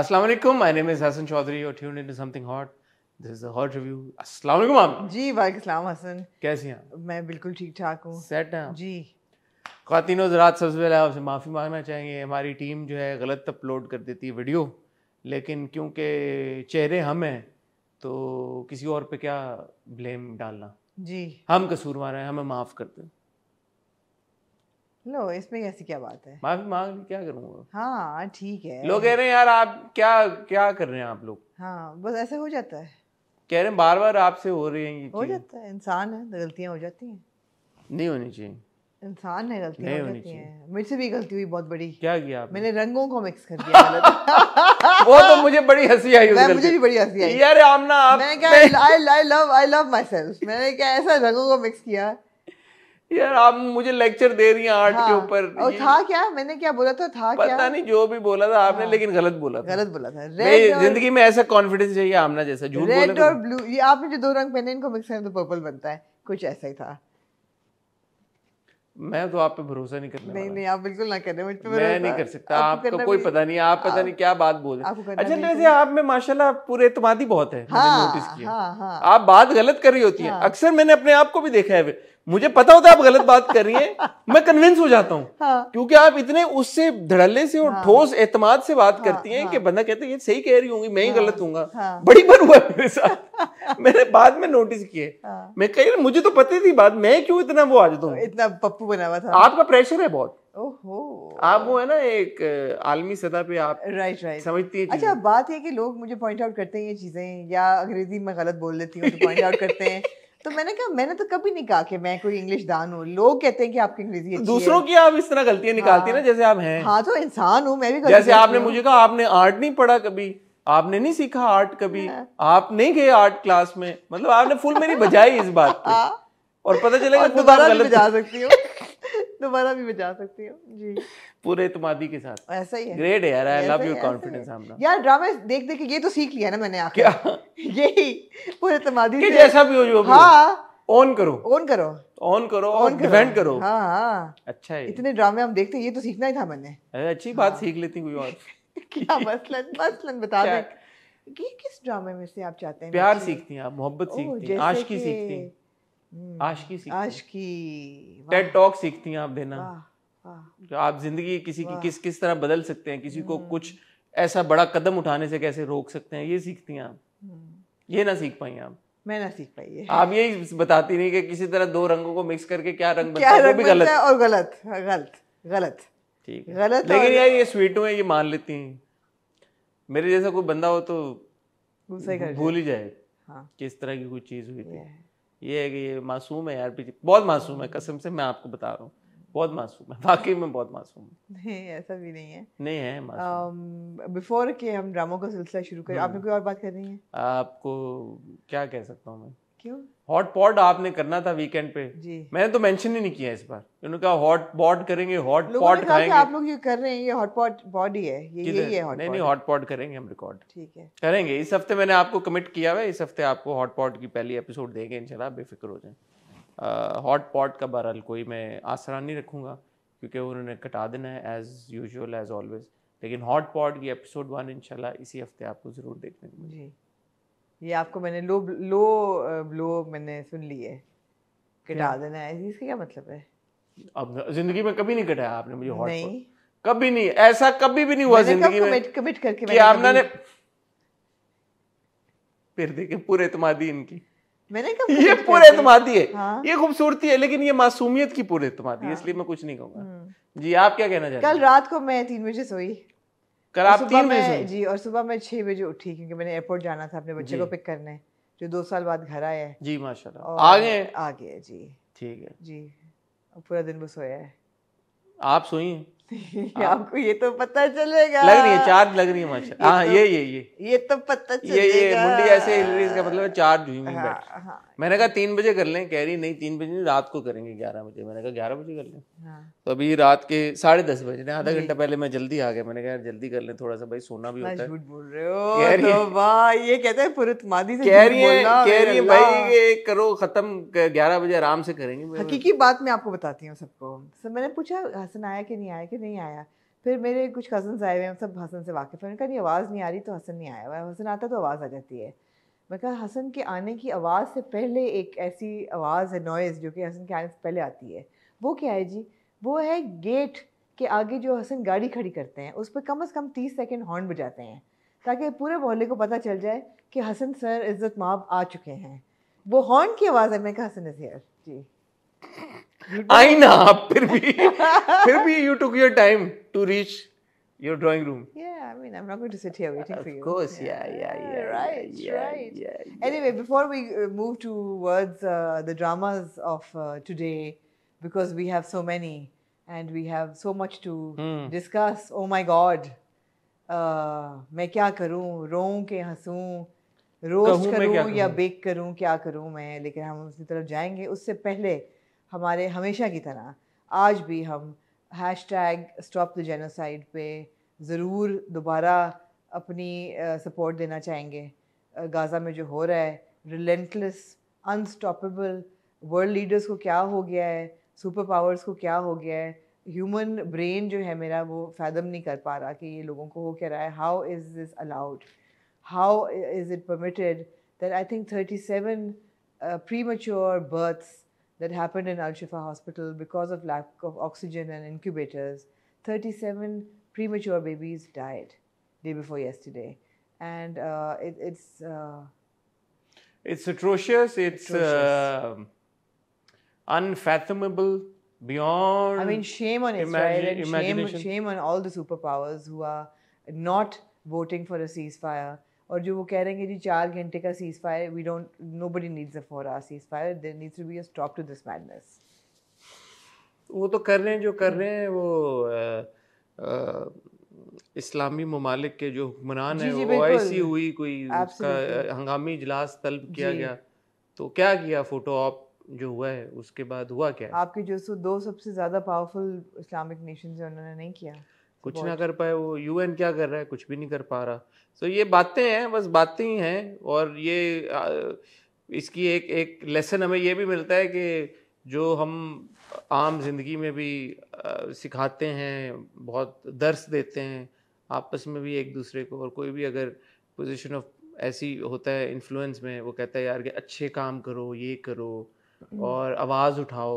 अस्सलाम वालेकुम my name is Hasan Chaudhry और tune into something hot this is a hot review अस्सलाम वालेकुम आप जी भाई सलाम हसन कैसी हैं मैं बिल्कुल ठीक ठाक हूं सेट हैं जी खातिनों ज़रात सबसे पहले आपसे माफ़ी मांगना चाहेंगे हमारी टीम जो है गलत अपलोड कर देती है वीडियो लेकिन क्योंकि चेहरे हम हैं तो किसी और पे क्या ब्लेम डालना जी हम कसूरवार हैं हमें माफ़ कर दें लो इसमें ऐसी क्या बात है माफी मांग ली क्या करूंगा हाँ ठीक है लोग कह रहे हैं यार आप क्या क्या कर रहे हैं आप लोग हाँ बस ऐसे हो जाता है कह रहे हैं बार बार आपसे हो रही है हो जाता है इंसान है तो गलतियाँ हो जाती हैं नहीं होनी चाहिए इंसान है गलतियाँ हो जाती हैं मुझसे भी गलती हुई बहुत बड़ी क्या किया आपने? मैंने रंगों को मिक्स कर दिया वो तो मुझे बड़ी हंसी आई मैं मुझे भी बड़ी हंसी आई यार आमना आप मैं क्या I I love I love myself मैंने क्या ऐसा रंगों को मिक्स किया यार आप मुझे लेक्चर दे रही हैं आर्ट हाँ, के ऊपर और था क्या मैंने क्या बोला था था पता क्या? नहीं जो भी बोला था आपने हाँ, लेकिन गलत बोला था गलत बोला था रेड जिंदगी में ऐसा कॉन्फिडेंस चाहिए आमना जैसा झूठ रेड तो और ब्लू ये आपने जो दो रंग पहने इनको मिक्स करें तो पर्पल बनता है कुछ ऐसा ही था मैं तो आप पे भरोसा नहीं करने नहीं नहीं आप बिल्कुल ना करें मुझ पे मैं नहीं कर सकता आपको, आपको कोई पता नहीं आप पता नहीं क्या बात बोल रहे अच्छा वैसे आप में माशाल्लाह पूरे ही बहुत है हाँ, नोटिस किया हाँ, हाँ, आप बात गलत कर रही होती है हाँ। अक्सर मैंने अपने आप को भी देखा है मुझे पता होता है आप गलत बात कर रही हैं मैं कन्विंस हो जाता हूँ हाँ। क्योंकि आप इतने उससे धड़ल्ले से और हाँ। ठोस हाँ। एतमाद से बात हाँ, करती हैं हाँ। कि बंदा कहता है ये सही कह रही होंगी मैं ही हाँ, गलत हूँ हाँ। बड़ी बार हुआ मेरे साथ मैंने बाद में नोटिस किए हाँ। मैं कही मुझे तो पता थी बात मैं क्यों इतना वो आ जाता हूँ इतना पप्पू बना हुआ था आपका प्रेशर है बहुत ओहो आप वो है ना एक आलमी सतह पे आप राइट राइट समझती है अच्छा बात है कि लोग मुझे पॉइंट आउट करते हैं ये चीज़ें या अंग्रेजी में गलत बोल देती हूँ तो पॉइंट आउट करते हैं तो मैंने कहा मैंने तो कभी नहीं कहा कि मैं कोई इंग्लिश दान हूँ लोग कहते हैं कि आपकी अंग्रेजी अच्छी दूसरों की आप इस तरह गलतियां निकालती हैं ना हाँ। जैसे आप हैं हाँ तो इंसान हूँ मैं भी जैसे आपने मुझे कहा आपने आर्ट नहीं पढ़ा कभी आपने नहीं सीखा आर्ट कभी हाँ। आप नहीं गए आर्ट क्लास में मतलब आपने फुल मेरी बजाई इस बात और पता चलेगा दोबारा भी बजा सकती हूँ दोबारा भी बजा सकती हूँ जी पूरे इतमादी के साथ ऐसा ही है ग्रेट है यार I love your confidence Hamna यार ड्रामा देख देख के ये तो सीख लिया ना मैंने आके क्या यही पूरे इतमादी से जैसा भी हो जो हाँ ऑन करो ऑन करो ऑन करो ऑन डिफेंड करो हाँ हाँ अच्छा है इतने ड्रामे हम देखते ये तो सीखना ही था मैंने अरे अच्छी बात हाँ। सीख लेती कोई और क्या मसलन मसलन बता दे कि किस ड्रामे में से आप चाहते हैं प्यार सीखती हैं आप मोहब्बत सीखती हैं आशिकी सीखती हैं आशकी आशकी टेड टॉक सीखती हैं आप देना तो आप जिंदगी किसी की किस किस तरह बदल सकते हैं किसी को हम्म। कुछ ऐसा बड़ा कदम उठाने से कैसे रोक सकते हैं ये सीखती हैं आप हम्म। ये ना सीख पाई आप मैं ना सीख पाई आप ये बताती नहीं कि किसी तरह दो रंगों को मिक्स करके क्या रंग बनता है भी गलत और गलत हाँ, गलत गलत ठीक है गलत लेकिन यार ये स्वीटों है ये मान लेती हैं मेरे जैसा कोई बंदा हो तो भूल ही जाए हाँ। किस तरह की कोई चीज़ हुई थी ये है कि ये मासूम है यार बहुत मासूम है कसम से मैं आपको बता रहा हूँ बहुत मासूम है वाकई में बहुत मासूम है नहीं ऐसा भी नहीं है नहीं है बिफोर um, के हम ड्रामों का सिलसिला शुरू करें हम्म। आपने कोई और बात रही है आपको क्या कह सकता हूँ मैं क्यों हॉट पॉट आपने करना था वीकेंड पे जी मैंने तो मेंशन ही नहीं किया इस बार उन्होंने कहा हॉट पॉट करेंगे हॉट पॉट खाएंगे आप लोग ये कर रहे हैं ये हॉट पॉट बॉडी है ये यही है हॉट नहीं नहीं हॉट पॉट करेंगे हम रिकॉर्ड ठीक है करेंगे इस हफ्ते मैंने आपको कमिट किया हुआ है इस हफ्ते आपको हॉट पॉट की पहली एपिसोड देंगे इंशाल्लाह बेफिक्र हो जाएं हॉट पॉट का बहरहाल कोई मैं आसरा नहीं रखूंगा क्योंकि उन्होंने कटा देना है एज यूजुअल एज ऑलवेज लेकिन हॉट पॉट की एपिसोड वन इंशाल्लाह इसी हफ्ते आपको ज़रूर देखने को मिलेगी ये आपको मैंने लो लो लो मैंने सुन ली है कटा देना है इसका क्या मतलब है अब जिंदगी में कभी नहीं कटाया आपने मुझे हॉट नहीं कभी नहीं ऐसा कभी भी नहीं हुआ जिंदगी में कमिट, करके कि आपने ने फिर देखे पूरे इतमादी इनकी मैंने कब ये पूरे इतमादी है हाँ? ये खूबसूरती है लेकिन ये मासूमियत की पूरे इतमादी हाँ? है इसलिए मैं कुछ नहीं कहूंगा हम्म। जी आप क्या कहना चाहते कल रात को मैं तीन बजे सोई कल आप तीन बजे जी और सुबह मैं छह बजे उठी क्योंकि मैंने एयरपोर्ट जाना था अपने बच्चे को पिक करने जो दो साल बाद घर आया है जी माशाल्लाह आगे आगे जी ठीक है जी पूरा दिन वो सोया है आप सोई हैं आपको ये तो पता चलेगा लग रही है चार्ज लग रही है माशा हाँ तो, ये ये ये ये तो पता चलेगा ये ये मुंडी ऐसे हिल रही इसका मतलब चार्ज हुई हाँ, हाँ, मैंने कहा तीन बजे कर लें कह रही नहीं तीन बजे नहीं रात को करेंगे ग्यारह बजे मैंने कहा ग्यारह बजे कर लें हाँ, तो अभी रात के साढ़े दस बजे ना आधा घंटा पहले मैं जल्दी आ गया मैंने कहा यार जल्दी कर ले थोड़ा सा भाई सोना भी होता है झूठ बोल रहे हो तो वाह ये कहता है पुरुतमादी से कह रही है कह रही है भाई ये करो खत्म ग्यारह बजे आराम से करेंगे हकीकी बात मैं आपको बताती हूँ सबको सब मैंने पूछा हसन आया कि नहीं आया कि नहीं आया फिर मेरे कुछ कजन आए हुए हैं सब हसन से वाकिफ़ हैं उनका नहीं आवाज़ नहीं आ रही तो हसन नहीं आया हुआ हसन आता तो आवाज़ आ जाती है मैं कहा हसन के आने की आवाज़ से पहले एक ऐसी आवाज़ है नॉइज़ जो कि हसन के आने से पहले आती है वो क्या है जी वो है गेट के आगे जो हसन गाड़ी खड़ी करते हैं उस पर कम अज़ कम तीस सेकेंड हॉर्न बजाते हैं ताकि पूरे मोहल्ले को पता चल जाए कि हसन सर इज़्ज़त माब आ चुके हैं वो हॉर्न की आवाज़ है मैं कहा हसन इज़ जी आई ना फिर भी फिर भी you took your time to reach your drawing room. Yeah, I mean, I'm not going to sit here waiting of for you. Of course, yeah, yeah, yeah. yeah right, yeah, right. Yeah, yeah, anyway, before we move towards uh, the dramas of uh, today, because we have so many and we have so much to hmm. discuss. Oh my God, uh, मैं क्या करूँ रोऊँ के हंसूँ रोज करूँ या bake करूँ क्या करूँ मैं लेकिन हम उसकी तरफ जाएंगे उससे पहले हमारे हमेशा की तरह आज भी हम hashtag stop the genocide पे ज़रूर दोबारा अपनी सपोर्ट uh, देना चाहेंगे गाज़ा में जो हो रहा है रिलेंटलेस अनस्टॉपेबल वर्ल्ड लीडर्स को क्या हो गया है सुपर पावर्स को क्या हो गया है ह्यूमन ब्रेन जो है मेरा वो फैदम नहीं कर पा रहा कि ये लोगों को हो क्या रहा है how is this allowed how is it permitted that I think thirty seven premature births that happen in Al Shifa hospital because of lack of oxygen and incubators thirty seven premature babies died day before yesterday and it's it's atrocious it's unfathomable beyond I mean shame on Israel and shame, shame on all the superpowers who are not voting for a ceasefire or jo wo keh rahe hain ki जी चार घंटे का ceasefire we don't nobody needs a four hour ceasefire there needs to be a stop to this madness वो तो कर रहे हैं जो कर रहे हैं वो इस्लामी ममालिक के जो हुक्मरान हैं वो ऐसी हुई कोई उसका हंगामी इजलास तलब किया गया तो क्या किया फोटो ऑप जो हुआ है उसके बाद हुआ क्या आपकी जो सो दो सबसे ज़्यादा पावरफुल इस्लामिक नेशन है उन्होंने नहीं किया कुछ ना कर पाए वो यूएन क्या कर रहा है कुछ भी नहीं कर पा रहा सो ये बातें हैं बस बातें ही हैं और ये इसकी एक एक लेसन हमें ये भी मिलता है कि जो हम आम जिंदगी में भी सिखाते हैं बहुत दर्श देते हैं आपस में भी एक दूसरे को और कोई भी अगर पोजीशन ऑफ ऐसी होता है इन्फ्लुएंस में वो कहता है यार कि अच्छे काम करो ये करो हम्म। और आवाज़ उठाओ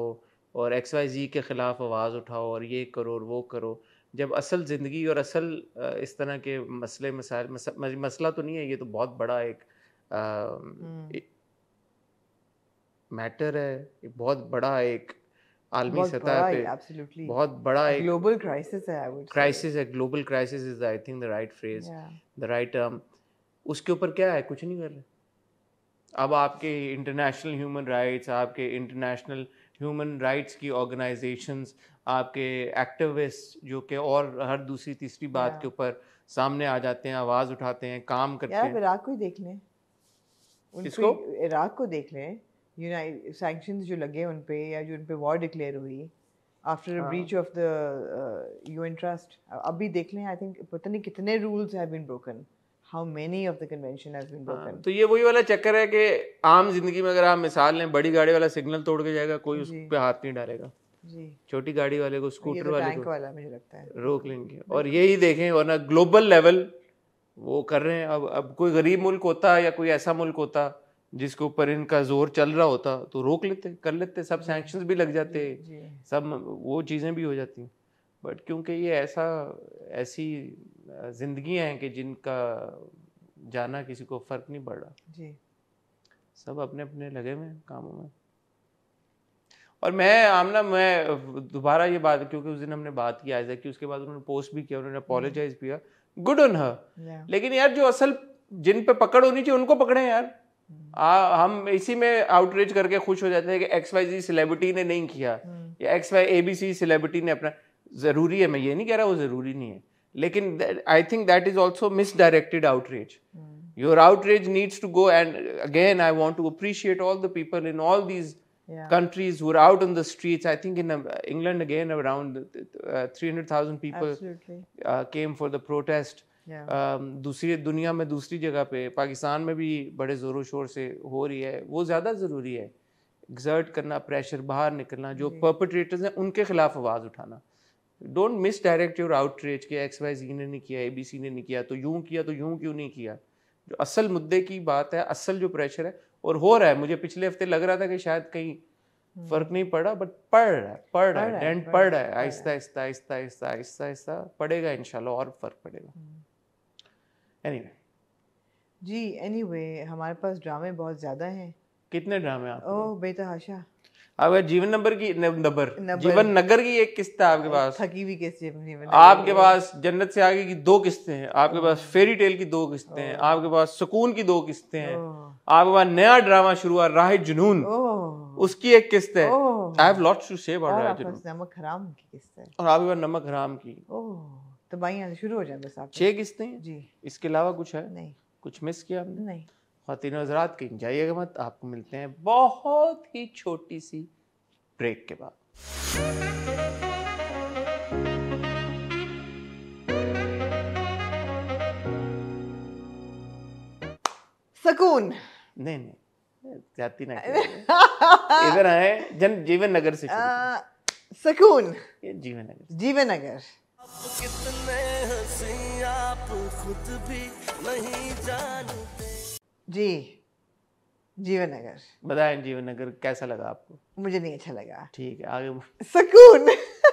और एक्स वाई जी के ख़िलाफ़ आवाज़ उठाओ और ये करो और वो करो जब असल ज़िंदगी और असल इस तरह के मसले मसाइल मस, मसला तो नहीं है ये तो बहुत बड़ा एक हम्म। मैटर है एक बहुत बड़ा एक आलमी सतह पे बहुत बड़ा एक ग्लोबल क्राइसिस है क्राइसिस है global crisis is I think the right phrase the right term उसके ऊपर क्या है कुछ नहीं कर रहे अब आपके इंटरनेशनल ह्यूमन राइट्स आपके इंटरनेशनल ह्यूमन राइट्स की ऑर्गेनाइजेशंस आपके एक्टिविस्ट जो कि और हर दूसरी तीसरी बात के ऊपर सामने आ जाते हैं आवाज़ उठाते हैं काम करते हैं इराक को ही देख लें इसको इराक को देख लें यूनाइट जो लगे उन पे या जो उन पे वॉर डिक्लेयर हुई after breach of the UN trust अब भी देख लें आई थिंक पता नहीं कितने rules have been broken how many of the convention has been broken तो ये वही वाला चक्कर है कि आम जिंदगी में अगर आप मिसाल लें बड़ी गाड़ी वाला सिग्नल तोड़ के जाएगा कोई उस पर हाथ नहीं डालेगा जी छोटी गाड़ी वाले को स्कूटर तो वाले को वाला मुझे लगता है रोक लेंगे और यही देखें वरना ग्लोबल लेवल वो कर रहे हैं अब अब कोई गरीब मुल्क होता या कोई ऐसा मुल्क होता जिसके ऊपर इनका जोर चल रहा होता तो रोक लेते कर लेते सब सैंक्शन भी लग जाते जी, जी। सब वो चीज़ें भी हो जाती हैं बट क्योंकि ये ऐसा ऐसी जिंदगी हैं कि जिनका जाना किसी को फ़र्क नहीं पड़ रहा जी सब अपने अपने लगे हुए कामों में और मैं आमना मैं दोबारा ये बात क्योंकि उस दिन हमने बात की आयजा की उसके बाद उन्होंने पोस्ट भी किया उन्होंने अपोलोजाइज हम्म। किया गुड ऑन हर लेकिन यार जो असल जिन पे पकड़ होनी चाहिए उनको पकड़े यार हम्म। आ, हम इसी में आउटरीच करके खुश हो जाते हैं कि एक्स वाई जी सेलिब्रिटी ने नहीं किया हम्म। या एक्स वाई एबीसी सेलिब्रिटी ने अपना ज़रूरी है मैं ये नहीं कह रहा वो ज़रूरी नहीं है लेकिन I think that is also misdirected outreach your outreach needs to go and again I want to appreciate all the people in all these Yeah. countries who are out on the streets. I think in uh, England again, around 300,000 uh, people uh, came for the protest. Um, दूसरी दुनिया में दूसरी जगह पे पाकिस्तान में भी बड़े ज़ोरों शोर से हो रही है वो ज़्यादा ज़रूरी है एग्जर्ट करना प्रेशर बाहर निकलना जो पर्पट्रेटर्स हैं उनके खिलाफ आवाज़ उठाना don't misdirect your outreach कि एक्स वाई जी ने नहीं किया ए बी सी ने नहीं किया तो यूँ किया तो यूँ क्यों नहीं किया जो असल मुद्दे की बात है असल जो प्रेशर है और हो रहा है मुझे पिछले हफ्ते लग रहा था कि शायद कहीं हम्म। फर्क नहीं पड़ा बट पढ़ रहा है पढ़ रहा है डेंट पढ़ रहा है आहिस्ता आहिस्ता आहिस्ता आहिस्ता आहिस्ता आहिस्ता पड़ेगा इनशाला और फर्क पड़ेगा एनी हम्म। वे जी एनी वे हमारे पास ड्रामे बहुत ज़्यादा हैं कितने ड्रामे आप ओह बेतहाशा आपका जीवन नंबर की नंबर जीवन नगर की एक किस्त है आपके पास थकी हुई किस्त मतलब। आपके पास जन्नत से आगे की दो किस्तें हैं आपके पास फेरी टेल की दो किस्तें हैं आपके पास सुकून की दो किस्तें हैं आपके पास नया ड्रामा शुरू हुआ राह जुनून उसकी एक किस्त है I have lots to say about Rah Junoon नमक हराम की किस्त है और आपके पास नमक हराम की तबाही शुरू हो जाए बस आप छह किस्तें जी इसके अलावा कुछ है नहीं कुछ मिस किया आपने नहीं खातिन हजरात कहीं जाइएगा मत आपको मिलते हैं बहुत ही छोटी सी ब्रेक के बाद सकून नहीं नहीं जाती नहीं इधर आए जन जीवन नगर से सकून जीवन नगर जीवन नगर कितने हसी आप खुद भी नहीं जानते जी जीवन नगर बताएं जीवन नगर कैसा लगा आपको मुझे नहीं अच्छा लगा ठीक है आगे सुकून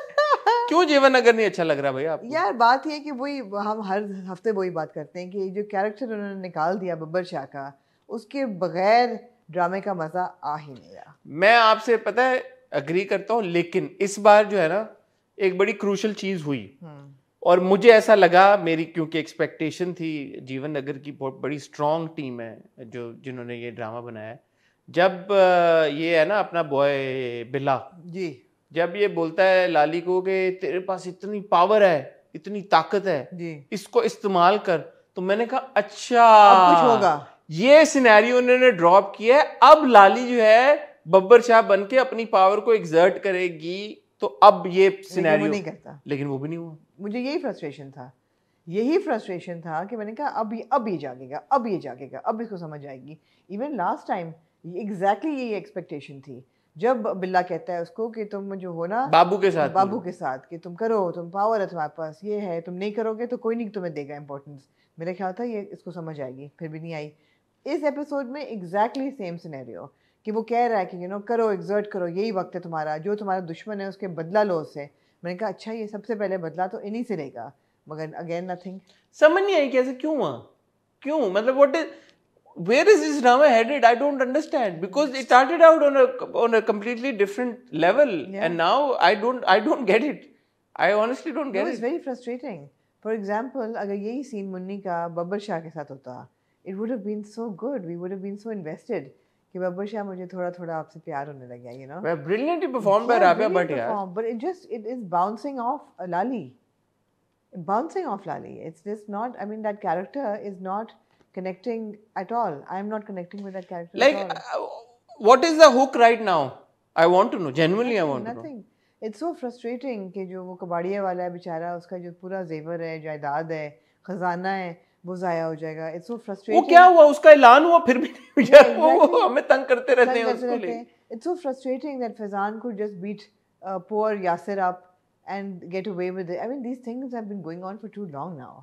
क्यों जीवन नगर नहीं अच्छा लग रहा भैया यार बात ये कि वही हम हर हफ्ते वही बात करते हैं कि जो कैरेक्टर उन्होंने निकाल दिया बब्बर शाह का उसके बगैर ड्रामे का मजा आ ही नहीं रहा मैं आपसे पता है अग्री करता हूँ लेकिन इस बार जो है ना एक बड़ी क्रूशल चीज हुई हम्म। और मुझे ऐसा लगा मेरी क्योंकि एक्सपेक्टेशन थी जीवन नगर की बहुत बड़ी स्ट्रॉन्ग टीम है जो जिन्होंने ये ड्रामा बनाया जब ये है ना अपना बॉय बिला जी जब ये बोलता है लाली को कि तेरे पास इतनी पावर है इतनी ताकत है जी इसको इस्तेमाल कर तो मैंने कहा अच्छा अब कुछ होगा ये सिनेरियो उन्होंने ड्रॉप किया है अब लाली जो है बब्बर शाह बन के अपनी पावर को एग्जर्ट करेगी तो अब ये सिनेरियो नहीं करता लेकिन वो भी नहीं हुआ मुझे यही फ्रस्ट्रेशन था यही फ्रस्ट्रेशन था कि मैंने कहा अब ये अब ये जागेगा अब ये जागेगा अब इसको समझ आएगी इवन लास्ट टाइम एग्जैक्टली यही एक्सपेक्टेशन थी जब बिल्ला कहता है उसको कि तुम जो हो ना बाबू के साथ बाबू के साथ कि तुम करो तुम पावर है तुम्हारे पास ये है तुम नहीं करोगे तो कोई नहीं तुम्हें देगा इंपॉर्टेंस मेरा ख्याल था ये इसको समझ आएगी फिर भी नहीं आई इस एपिसोड में एग्जैक्टली सेम सिनेरियो कि वो कह रहा है कि यू you नो know, करो एग्जर्ट करो यही वक्त है तुम्हारा जो तुम्हारा दुश्मन है उसके बदला लो उससे मैंने कहा अच्छा ये सबसे पहले बदला तो इन्हीं से रहेगा मगर अगेन नथिंग समझ नहीं आई कि ऐसे क्यों हुआ क्यों मतलब what is where is is drama headed I don't understand because it started out on on a completely different level and now I don't I don't get it I honestly don't get it is very frustrating for example अगर यही scene Munni का बब्बर शाह के साथ होता it would have been so good we would have been so invested कि बब्बर शाह मुझे थोड़ा थोड़ा आपसे प्यार होने लग गया you know well brilliantly perform by Rabia but यार but it just it is bouncing off Lali bouncing off Lali. It's just not, I mean, that character is not connecting at all. I'm not connecting with that character. Like, uh, what is the hook right now? I want to know. Genuinely, nothing, I want nothing. to know. It's so frustrating कि जो वो कबाड़िया वाला है बेचारा उसका जो पूरा जेवर है जायदाद है खजाना है वो जाया हो जाएगा इट्स सो फ्रस्ट्रेटिंग वो क्या हुआ उसका ऐलान हुआ फिर भी नहीं हुआ वो हमें तंग करते रहते हैं उसको ले it's so frustrating that Faizan could just beat poor Yasir up and get away with I mean these things have been going on for too long now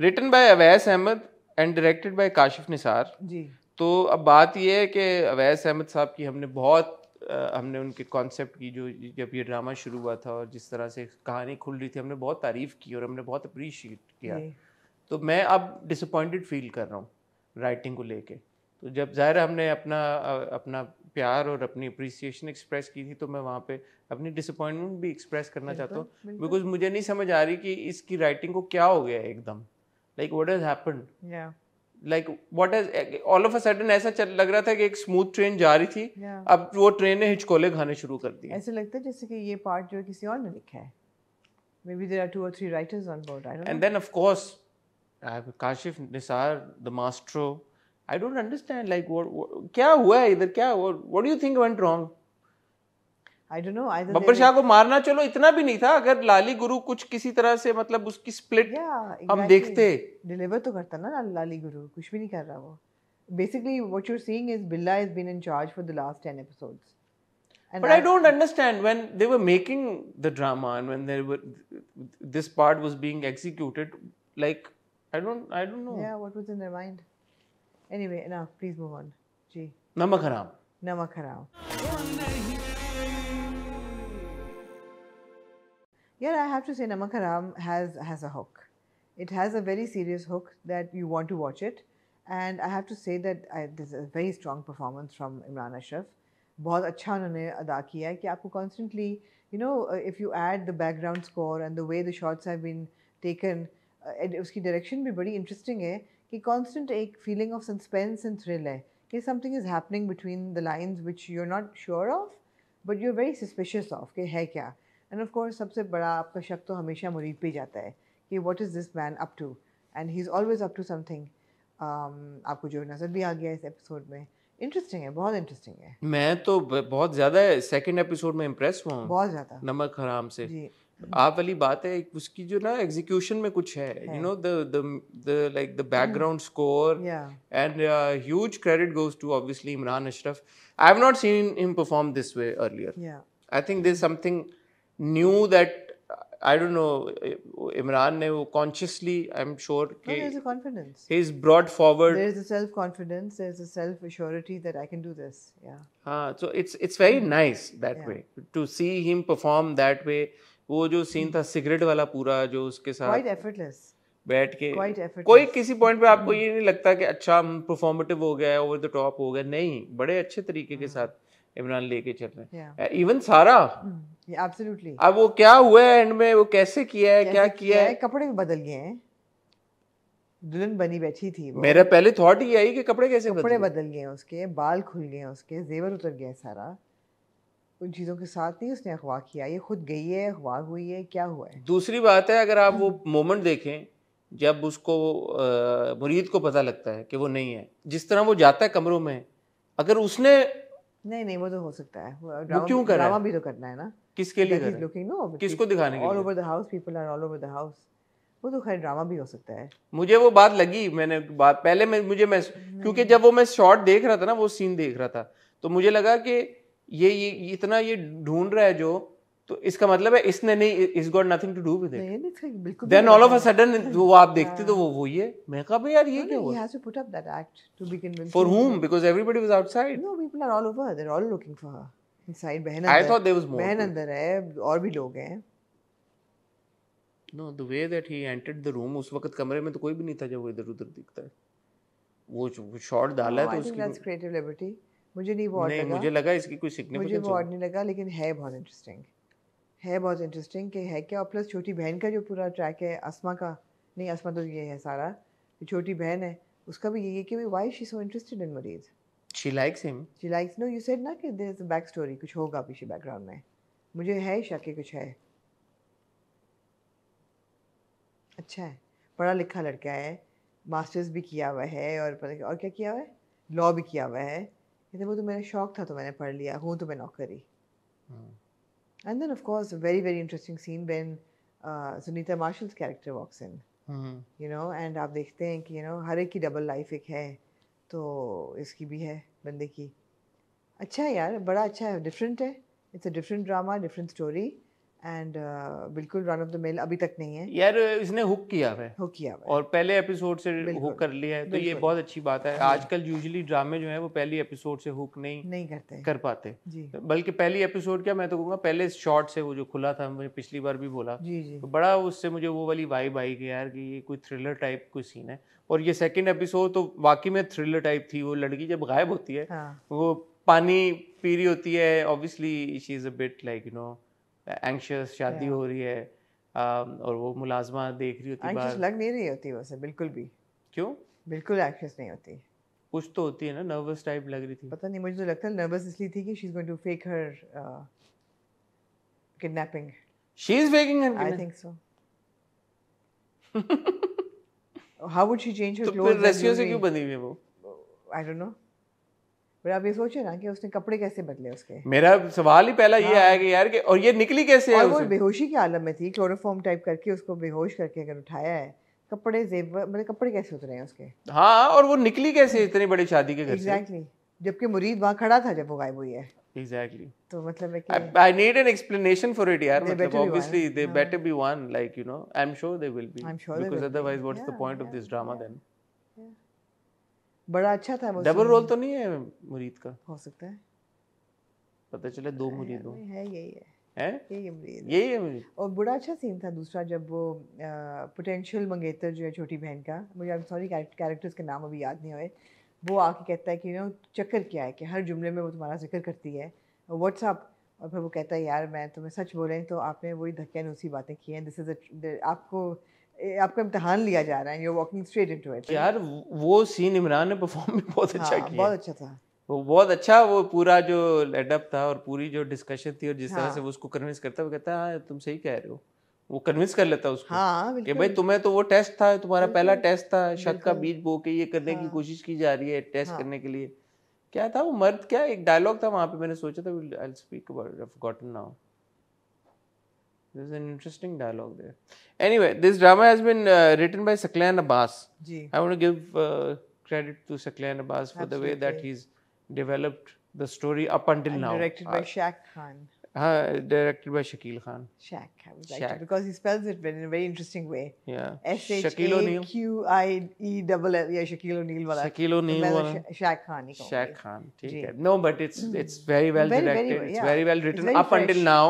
written by Awais Ahmed and directed by Kashif Nisar ji तो अब बात यह है कि अवैस अहमद साहब की हमने बहुत आ, uh, हमने उनके कॉन्सेप्ट की जो जब ये ड्रामा शुरू हुआ था और जिस तरह से कहानी खुल रही थी हमने बहुत तारीफ़ की और हमने बहुत अप्रीशिएट किया तो मैं अब डिसअपॉइंटेड फील कर रहा हूँ राइटिंग को लेके तो जब ज़ाहिर हमने अपना अपना प्यार और अपनी अप्रिसिएशन एक्सप्रेस की थी तो मैं वहाँ पे अपनी डिसअपॉइंटमेंट भी एक्सप्रेस करना चाहता हूँ बिकॉज मुझे नहीं समझ आ रही कि इसकी राइटिंग को क्या हो गया एकदम like what is happen like what is all of a sudden ऐसा चल लग रहा था कि एक स्मूथ ट्रेन जा रही थी yeah. अब वो ट्रेन ने हिचकोले खाने शुरू कर दिए ऐसे लगता है जैसे कि ये पार्ट जो किसी और ने लिखा है maybe there are two और three writers on board I don't and then of course I Kashif Nisar, the maestro. I don't understand. Like, what, what क्या हुआ है What do you think went wrong? I don't know. Either Babbar Shah को मारना चलो इतना भी नहीं था अगर लाली गुरु कुछ किसी तरह से मतलब उसकी स्प्लिट yeah, exactly. हम देखते डिलीवर तो करता ना लाली गुरु कुछ भी नहीं कर रहा वो basically what you're seeing is Billa has been in charge for the last 10 episodes. And but I don't understand when they were making the drama and when they were this part was being executed, like I don't I don't know. Yeah, what was in their mind? Anyway, enough. Please move on. G. Namak haram. Namak haram. Yeah, I have to say Namak haram has has a hook. It has a very serious hook that you want to watch it. And I have to say that I, uh, this is a very strong performance from Imran Ashraf. बहुत अच्छा उन्होंने अदा किया है कि आपको constantly you know if you add the background score and the way the shots have been taken उसकी direction भी बड़ी इंटरेस्टिंग है कि कांस्टेंट एक feeling of suspense and thrill है कि something is happening between the lines which you are not sure of but you are very suspicious of कि है क्या एंड ऑफ कोर्स सबसे बड़ा आपका शक तो हमेशा मुरीद पे जाता है कि what is this man up to and he is always up to something आपको जो नज़र भी आ गया इस एपिसोड में इंटरेस्टिंग है बहुत इंटरेस्टिंग है मैं तो बहुत ज़्यादा सेकंड एपिसोड में इम्प्रेस हुआ बहुत ज़्यादा नमक हराम से जी आप वाली बात है उसकी जो ना एग्जीक्यूशन में कुछ है you know the the like the background score and huge credit goes to obviously Imran Ashraf I have not seen him perform this way earlier I think this something new that I don't know Imran ने वो consciously I am sure कि confidence he is brought forward there is a self confidence there is a self assurity that I can do this या हां so it's it's very nice that way to see him perform that way वो जो scene था cigarette वाला पूरा जो उसके साथ quite effortless. बैठ के quite effortless. कोई किसी पॉइंट पे आपको ये नहीं लगता कि अच्छा हम परफॉर्मेटिव हो गया ओवर द टॉप हो गया नहीं बड़े अच्छे तरीके के hmm. साथ इमरान लेके चल रहे हैं इवन uh, सारा एब्सोल्युटली hmm. अब वो क्या हुआ है एंड में वो कैसे किया है क्या किया है कपड़े भी बदल गए हैं दुल्हन बनी बैठी थी वो मेरा पहले थॉट ये आई कि कपड़े कैसे कपड़े बदल गए हैं उसके बाल खुल गए हैं उसके जेवर उतर गया सारा उन चीज़ों के साथ नहीं उसने अखवा किया ये खुद गई है अखवा हुई है क्या हुआ है दूसरी बात है अगर आप वो मोमेंट देखें जब उसको आ, मुरीद को पता लगता है कि वो नहीं है जिस तरह वो जाता है कमरों में अगर उसने नहीं नहीं वो तो हो सकता है वो क्यों कर रहा है भी तो करना है ना किसके लिए लुकिंग नो किसको दिखाने all over the house people are all over the house वो तो खैर ड्रामा भी हो सकता है मुझे वो बात लगी मैंने बात पहले मैं मुझे मैं क्योंकि जब वो मैं शॉट देख रहा था ना वो सीन देख रहा था तो मुझे लगा कि ये ये इतना ये ढूंढ रहा है जो तो इसका मतलब है इसने नहीं इस got nothing to do with it then all of a sudden वो आप देखते तो वो हाँ। वही है मैं कहा भाई यार ये क्या हुआ he has to put up that act to begin with for whom because everybody was outside no people are all over they are all looking for her inside बहन I thought there was more बहन अंदर है और भी लोग हैं no the way that he entered the room उस वक्त कमरे में तो कोई भी नहीं था जब वो इधर उधर दिखता है वो शॉट डाला है तो उसकी दैट्स क्रिएटिव लिबर्टी मुझे नहीं वो नहीं लगा। मुझे लगा इसकी कुछ मुझे वो नहीं लगा लेकिन है बहुत इंटरेस्टिंग है बहुत इंटरेस्टिंग कि है क्या और प्लस छोटी बहन का जो पूरा ट्रैक है आसमा का नहीं आसमा तो ये है सारा छोटी बहन है उसका भी यही है कि why she so interested in मरीज she likes him she likes no you said ना कि देयर इज बैक स्टोरी कुछ होगा पीछे बैकग्राउंड में मुझे है शक कि कुछ है अच्छा है पढ़ा लिखा लड़का है मास्टर्स भी किया हुआ है और पता और क्या किया हुआ है लॉ भी किया हुआ है कहते वो तो मेरा शौक था तो मैंने पढ़ लिया हूँ तो मैं नौकरी and then of course very very interesting scene बेन Sunita Marshal's character walks in you know and आप देखते हैं कि यू नो हर एक की डबल लाइफ एक है तो इसकी भी है बंदे की अच्छा है यार बड़ा अच्छा है डिफरेंट है it's a different drama different story and uh, बिल्कुल रन ऑफ द मिल अभी तक नहीं है यार इसने हुक किया है हुक किया हुआ और पहले एपिसोड से हुक कर लिया है तो ये बहुत अच्छी बात है हाँ। आजकल यूजुअली ड्रामे जो है वो पहली एपिसोड से हुक नहीं नहीं करते कर पाते जी बल्कि पहली एपिसोड क्या मैं तो कहूंगा पहले शॉर्ट से वो जो खुला था मुझे पिछली बार भी बोला जी जी तो बड़ा उससे मुझे वो वाली वाइब आई कि यार कि ये कोई थ्रिलर टाइप कोई सीन है और ये सेकेंड एपिसोड तो वाकई में थ्रिलर टाइप थी वो लड़की जब गायब होती है हाँ। वो पानी पी रही होती है obviously she is a bit like you know anxious शादी हो रही है um, और वो मुलाजमा देख रही होती है लग नहीं रही होती वैसे बिल्कुल भी क्यों बिल्कुल एंक्शस नहीं होती कुछ तो होती है ना नर्वस टाइप लग रही थी पता नहीं मुझे तो लगता है नर्वस इसलिए थी कि she is going to fake her kidnapping she is faking her I think so how would she change her clothes तो फिर रस्सियों से क्यों बंधी हुई है वो आई डोंट नो फिर आप ये सोचे ना कि उसने कपड़े कैसे बदले उसके मेरा सवाल ही पहला ये आया कि यार कि और ये निकली कैसे और है वो बेहोशी के आलम में थी क्लोरोफॉर्म टाइप करके उसको बेहोश करके अगर उठाया है कपड़े जेवर मतलब कपड़े कैसे उतरे हैं उसके हाँ और वो निकली कैसे इतनी बड़ी शादी के घर एग्जैक्टली जबकि मुरीद वहाँ खड़ा था जब वो गायब हुई है Exactly. तो मतलब बड़ा अच्छा था डबल रोल तो नहीं है मुरीद का हो सकता है पता चले दो मुरीद है यही है है यही अमरीद और बड़ा अच्छा सीन था दूसरा जब वो पोटेंशियल मंगेतर जो है छोटी बहन का मुझे आई एम सॉरी कैरेक्टर्स के नाम अभी याद नहीं हुए वो आके कहता है कि यू नो चक्कर क्या है कि हर जुमले में वो तुम्हारा जिक्र करती है व्हाट्सअप और फिर वो कहता है यार मैं तुम्हें सच बोल रही तो आपने वही धक्के धक्कनूसी बातें की हैं दिस इज़ आपको आपका इम्तहान लिया जा रहा है you walking straight into it यार वो सीन इमरान ने परफॉर्म भी बहुत हाँ, अच्छा किया बहुत अच्छा था वो बहुत अच्छा वो पूरा जो लेडअप था और पूरी जो डिस्कशन थी और जिस हाँ. तरह से वो हाँ। उसको कन्विंस करता वो कहता है हाँ, तुम सही कह रहे हो वो कन्विंस कर लेता उसको हाँ, कि भाई तुम्हें तो वो टेस्ट था तुम्हारा पहला टेस्ट था शत का बीज बो के ये करने हाँ, की कोशिश की जा रही है टेस्ट हाँ, करने के लिए क्या था वो मर्द क्या एक डायलॉग था वहां पे मैंने सोचा था I speak about I have now There's an interesting dialogue there. Anyway, this drama has been uh, written by Saklan Abbas. Ji. I want to give uh, credit to Saklan Abbas for Absolutely. the way that he's developed the story up until and now. Directed by uh, Shaq Khan. Uh, directed by Shakil Khan. Shaq, I would like Shaq. to because he spells it in a very interesting way. Yeah. S H A Q I E double Yeah, Shakil O'Neal wala. Shakil O'Neal wala. Shaq Khan. Shaq Khan. Theek No, but it's it's very well very, directed. Very, yeah. It's very well written very up fresh. until now.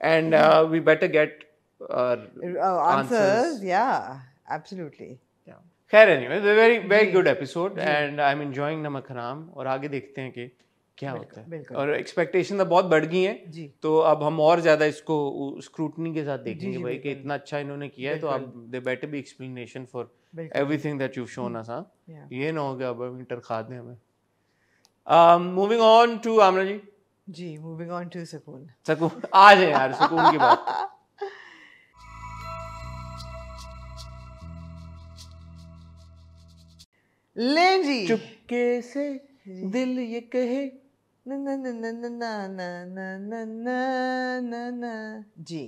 and uh, we better get uh, uh answers. answers. Yeah, absolutely. Yeah. खैर anyway, it's a very very good episode and I'm enjoying नमक हराम और आगे देखते हैं कि क्या होता है और एक्सपेक्टेशन तो बहुत बढ़ गई हैं तो अब हम और ज्यादा इसको स्क्रूटनी के साथ देखेंगे भाई कि इतना अच्छा इन्होंने किया है तो अब they better be explanation for everything that you shown us ये ना हो गया अब इंटर खा दें हमें moving on to Aamna ji ji moving on to Sukoon Sukoon आ जाए यार सुकून की बात ले जी चुपके से दिल ये कहे ना ना ना ना ना ना ना ना जी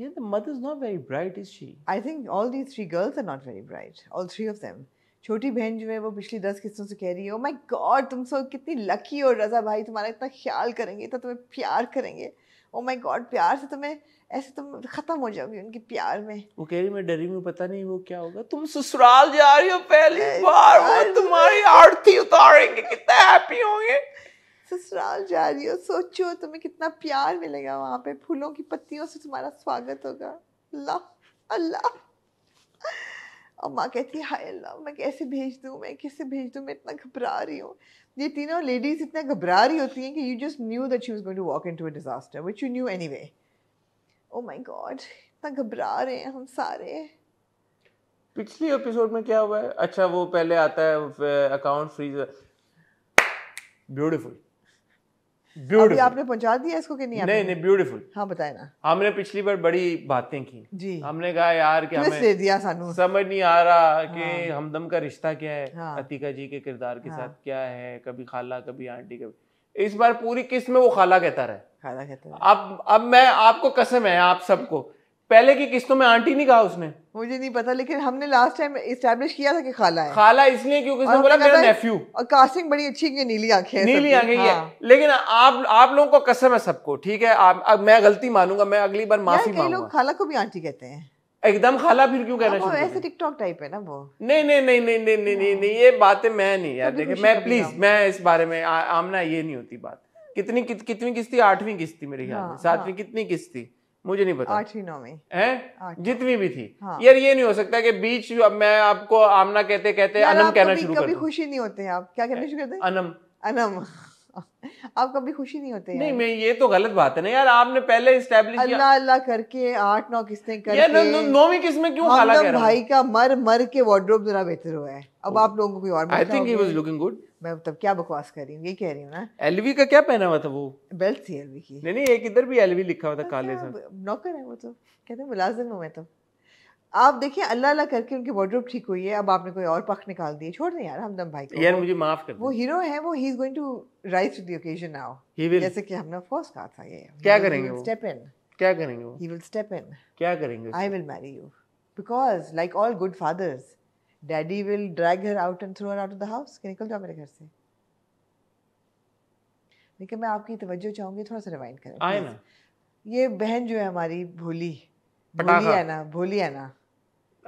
यार the mother is not very bright is she I think all the three girls are not very bright all three of them छोटी बहन जो है वो पिछली दस किस्तों से कह रही है ओ माय गॉड तुम सो कितनी लकी हो रज़ा भाई तुम्हारा इतना ख्याल करेंगे इतना तो तुम्हें प्यार करेंगे ओ माय गॉड प्यार से तुम्हें ऐसे तुम खत्म हो जाओगी उनके प्यार में वो कह रही मैं डरी हूँ पता नहीं वो क्या होगा तुम ससुराल जा रही हो पहली बार वो तुम्हारी आरती उतारेंगे कितना हैप्पी होंगे ससुराल जा रही हो सोचो तुम्हें कितना प्यार मिलेगा वहाँ पे फूलों की पत्तियों से तुम्हारा स्वागत होगा अल्लाह अल्लाह और माँ कहती है हाय अल्लाह मैं कैसे भेज दूँ मैं कैसे भेज दूँ मैं इतना घबरा रही हूँ ये तीनों लेडीज़ इतना घबरा रही होती हैं कि you just knew that she was going to walk into a disaster which you knew anyway oh my God इतना घबरा रहे हैं हम सारे पिछले एपिसोड में क्या हुआ है अच्छा वो पहले आता है अकाउंट फ्रीज ब्यूटिफुल अभी आपने पहुंचा दिया इसको कि नहीं नहीं नहीं ब्यूटीफुल हाँ बताए ना हमने पिछली बार बड़ी बातें की जी हमने कहा यार कि हमें दे दिया सानू समझ नहीं आ रहा हाँ। कि हाँ। हमदम का रिश्ता क्या है हाँ। अतिका जी के किरदार के हाँ। साथ क्या है कभी खाला कभी आंटी कभी इस बार पूरी किस्त में वो खाला कहता रहा खाला कहता अब अब मैं आपको कसम है आप सबको पहले की किस्तों में आंटी नहीं कहा उसने मुझे नहीं पता लेकिन हमने लास्ट टाइम इस्टेब्लिश किया था कि खाला है खाला इसलिए क्योंकि उसने बोला मेरा नेफ्यू और कास्टिंग बड़ी अच्छी है नीली आंखें नीली आंखें हाँ। है लेकिन आप आप लोगों को कसम है सबको ठीक है आप अब मैं गलती मानूंगा मैं अगली बार माफी मांगूंगा लोग खाला को भी आंटी कहते हैं एकदम खाला फिर क्यों कहना ऐसे टिकटॉक टाइप है ना वो नहीं नहीं नहीं नहीं नहीं नहीं नहीं, ये बातें मैं नहीं यार देखे मैं प्लीज मैं इस बारे में आमना ये नहीं होती बात कितनी कितनी किस्ती आठवीं किस्त थी मेरे ख्याल में हाँ, सातवीं हाँ। कितनी किस्त थी मुझे नहीं पता नौ में हैं जितनी भी थी हाँ। यार ये नहीं हो सकता कि बीच मैं आपको आमना कहते कहते अनम कहना शुरू कर कभी खुशी नहीं होते आप क्या कहना शुरू करते अनम अनम आप कभी खुशी नहीं होते नहीं मैं ये तो गलत बात है ना यार आपने पहले अल्लाह अल्लाह अल्ला करके आठ नौ किस्तें करके यार में किस्में क्यों हाला कह रहा भाई का मर मर के वार्डरोब जरा बेहतर हुआ है अब oh. आप लोगों को कोई और I think he was looking good मैं तब क्या बकवास कर रही हूँ ये कह रही हूँ ना एलवी का क्या पहना हुआ था वो बेल्ट थी एलवी की नहीं नहीं एक इधर भी एलवी लिखा हुआ था काले से नौकर है वो तो कहते मुलाजिम हूँ मैं तो आप देखिए अल्लाह अल्लाह करके उनकी वार्ड्रोब ठीक हुई है अब आपने कोई और पख निकाल दिए छोड़ दें यार हमदम भाई को यार मुझे माफ कर वो हीरो है वो he is going to rise to the occasion now he will जैसे कि हमने ऑफ कोर्स कहा था ये क्या करेंगे वो स्टेप इन क्या करेंगे वो ही विल स्टेप इन क्या करेंगे I will marry you because like all good fathers daddy will drag her out and throw her out of the house कि निकल जाओ मेरे घर से लेकिन मैं आपकी तवज्जो चाहूंगी थोड़ा सा रिवाइंड करें आई ना ये बहन जो है हमारी भोली भोली है ना भोली है ना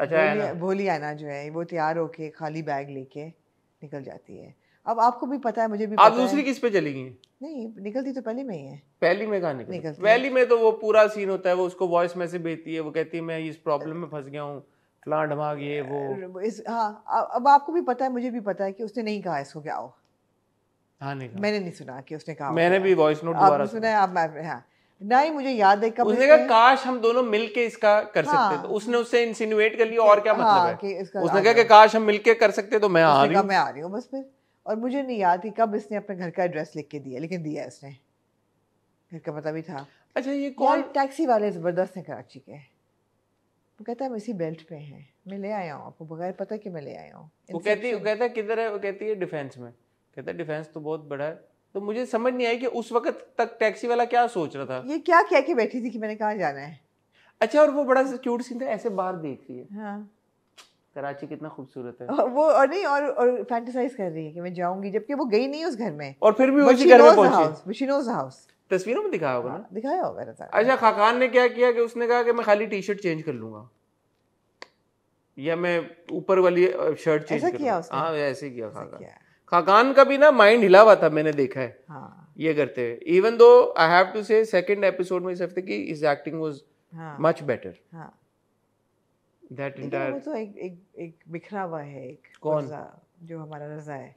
अच्छा भोली आना जो है वो तैयार होके खाली बैग लेके निकल जाती है अब आपको भी पता है मुझे भी आप दूसरी किस पे चली गई नहीं निकलती तो पहले में ही है पहली में कहा निकलती पहली में तो वो पूरा सीन होता है वो उसको वॉइस मैसेज भेजती है वो कहती है मैं इस प्रॉब्लम में फंस गया हूँ फला ढमाग ये वो इस हाँ अब आपको भी पता है मुझे भी पता है कि उसने नहीं कहा इसको क्या हो हाँ नहीं मैंने नहीं सुना कि उसने कहा मैंने भी वॉइस नोट दोबारा सुना है आप हाँ नहीं मुझे याद है कब उसने कहा काश हम दोनों मिलके इसका कर हाँ, सकते तो उसने उससे इंसिनुएट कर लिया और क्या मतलब हाँ, मतलब है उसने कहा कि काश हम मिलके कर सकते तो मैं आ रही हूं मैं आ रही हूं बस फिर और मुझे नहीं याद थी कब इसने अपने घर का एड्रेस लिख के दिया लेकिन दिया इसने घर का पता भी था अच्छा ये कौन टैक्सी वाले ज़बरदस्त हैं कराची के वो कहता है हम इसी बेल्ट पे हैं मैं ले आया हूँ आपको बगैर पता कि मैं ले आया हूँ वो कहती है वो कहता है किधर है वो कहती है डिफेंस में कहता है डिफेंस तो बहुत बड़ा है तो मुझे समझ नहीं आई कि उस वक्त तक टैक्सी वाला क्या सोच रहा था ये क्या कह के बैठी थी कि मैंने कहा जाना है अच्छा और वो बड़ा क्यूट सीन था ऐसे बाहर देख रही है हाँ। कराची कितना खूबसूरत है वो और नहीं और और फैंटेसाइज कर रही है कि मैं जाऊंगी जबकि वो गई नहीं उस घर में और फिर भी उसी घर में पहुंची शी हाउस तस्वीरों में दिखाया होगा ना हाँ, दिखाया होगा ना सर अच्छा खाकान ने क्या किया कि उसने कहा कि मैं खाली टी शर्ट चेंज कर लूंगा या मैं ऊपर वाली शर्ट चेंज ऐसा किया उसने हाँ ऐसे किया खाकान खाकान का भी ना माइंड हिला हुआ था मैंने देखा है हाँ. ये करते हुए even though I have to say second episode में इस हफ्ते की is acting was much better that entire तो एक एक एक बिखरा हुआ है एक कौन जो हमारा रजा है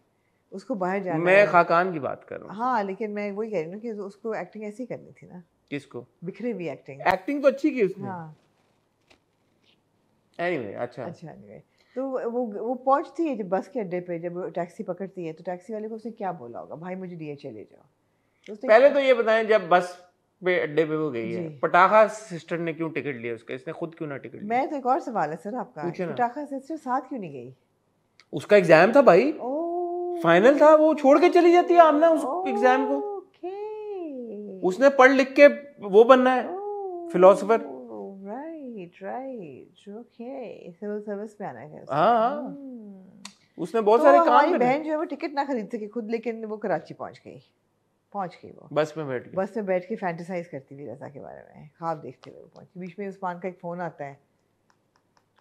उसको बाहर जाना मैं खाकान की बात कर रहा हूं हां लेकिन मैं वही कह रही हूं कि उसको एक्टिंग ऐसी करनी थी ना किसको बिखरे हुई एक्टिंग एक्टिंग तो अच्छी की उसने हां एनीवे anyway, अच्छा अच्छा एनीवे anyway. तो वो वो पहुंचती है जब बस के अड्डे पे जब टैक्सी पकड़ती है तो टैक्सी वाले को उसने क्या बोला होगा भाई मुझे लिए चले जाओ तो उसने पहले तो ये बताएं जब बस पे अड्डे पे वो गई है पटाखा सिस्टर ने क्यों टिकट लिया उसका इसने खुद क्यों ना टिकट लिया मैं तो एक और सवाल है सर आपका पटाखा सिस्टर साथ क्यों नहीं गई उसका एग्जाम था भाई फाइनल था वो छोड़ के चली जाती है आमना उस एग्जाम को उसने पढ़ लिख के वो बनना है फिलोसोफर राइट ओके सर्विस में आना है उसने बहुत तो सारे काम मेरी बहन जो है वो टिकट ना खरीद सके खुद लेकिन वो कराची पहुंच गई पहुंच गई वो बस में बैठ बस में बैठ के फैंटेसाइज करती थी रजा के बारे में ख्वाब देखते हुए पहुंच बीच में उस्मान का एक फ़ोन आता है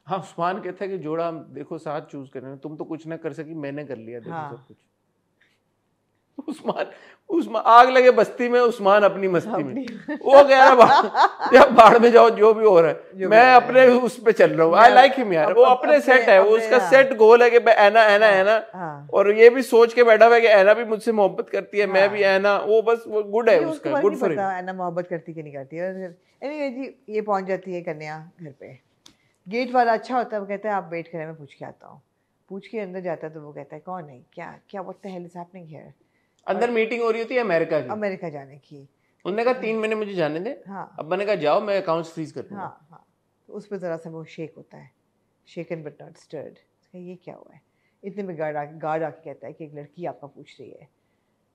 हाँ उस्मान कहता है कि जोड़ा देखो साथ चूज कर तुम तो कुछ ना कर सकी मैंने कर लिया देखो हाँ, सब कुछ उस्मान उस्मान आग लगे बस्ती में उस्मान अपनी मस्ती में वो गया बाढ़ या बाढ़ में जाओ जो भी हो रहा है मैं अपने उस पे चल रहा हूँ आई लाइक हिम यार वो अपने सेट है वो उसका सेट हाँ। गोल है कि ऐना ऐना हाँ, ऐना हाँ। और ये भी सोच के बैठा हुआ है कि ऐना भी मुझसे मोहब्बत करती है मैं भी ऐना वो बस वो गुड है उसका गुड फॉर ऐना मोहब्बत करती कि नहीं करती है जी ये पहुंच जाती है कन्या घर पे गेट वाला अच्छा होता है वो कहता है आप वेट करें मैं पूछ के आता हूँ पूछ के अंदर जाता है तो वो कहता है कौन है क्या क्या what the hell is happening here अंदर मीटिंग हो रही होती है अमेरिका की अमेरिका जाने की उन्होंने कहा तीन महीने मुझे जाने दे हाँ अब मैंने कहा जाओ मैं अकाउंट फ्रीज कर हाँ हाँ तो उस पर ज़रा सा वो शेक होता है शेकन बट नॉट स्टर्ड ये क्या हुआ है इतने में गार्ड आके गार्ड आके कहता है कि एक लड़की आपका पूछ रही है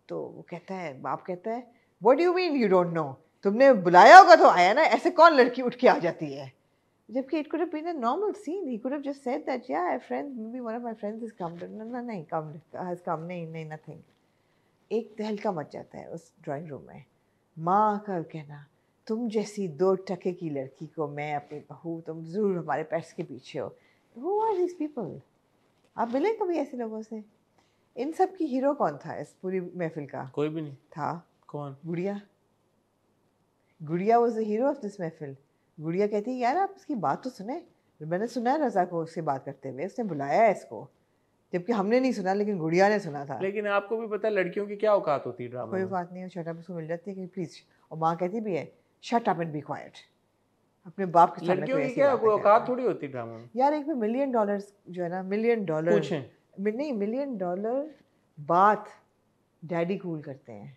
तो वो कहता है बाप कहता है what you mean you don't know तुमने बुलाया होगा तो आया ना ऐसे कौन लड़की उठ के आ जाती है जबकि it could have been a normal scene he could have just said that या friend may be one of my friends is come ना नहीं कम हैज कम नहीं नहीं नथिंग एक तहलका मच जाता है उस ड्राइंग रूम में माँ का कहना तुम जैसी दो टके की लड़की को मैं अपनी बहू तुम ज़रूर हमारे पैर के पीछे हो हु आर दिस पीपल आप मिले कभी ऐसे लोगों से इन सब की हीरो कौन था इस पूरी महफिल का कोई भी नहीं था कौन Gudiya Gudiya was the hero of this महफिल गुड़िया कहती है यार आप उसकी बात तो सुने मैंने सुना है रजा को उससे बात करते हुए उसने बुलाया है इसको जबकि हमने नहीं सुना लेकिन गुड़िया ने सुना था लेकिन आपको भी पता लड़कियों की क्या औकात होती है ड्रामा कोई बात नहीं शट उसको मिल जाती है कि प्लीज और माँ कहती भी है shut up and be quiet अपने बाप के लड़कियों की क्या कोई औकात थोड़ी होती ड्रामा में यार एक मिलियन डॉलर जो है ना मिलियन डॉलर नहीं मिलियन डॉलर बात डैडी कूल करते हैं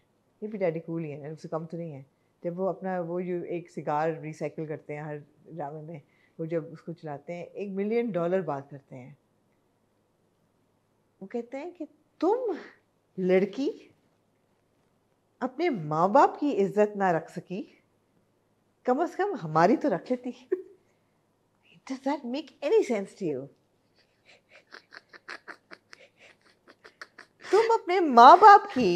ये भी डैडी कूल ही है उससे कम तो नहीं है जब वो अपना वो जो एक सिगार रिसाइकिल करते हैं हर ड्रामे में वो जब उसको चलाते हैं एक मिलियन डॉलर बात करते हैं वो कहते हैं कि तुम लड़की अपने माँ बाप की इज्जत ना रख सकी कम से कम हमारी तो रख लेती does that make any sense to you तुम अपने माँ बाप की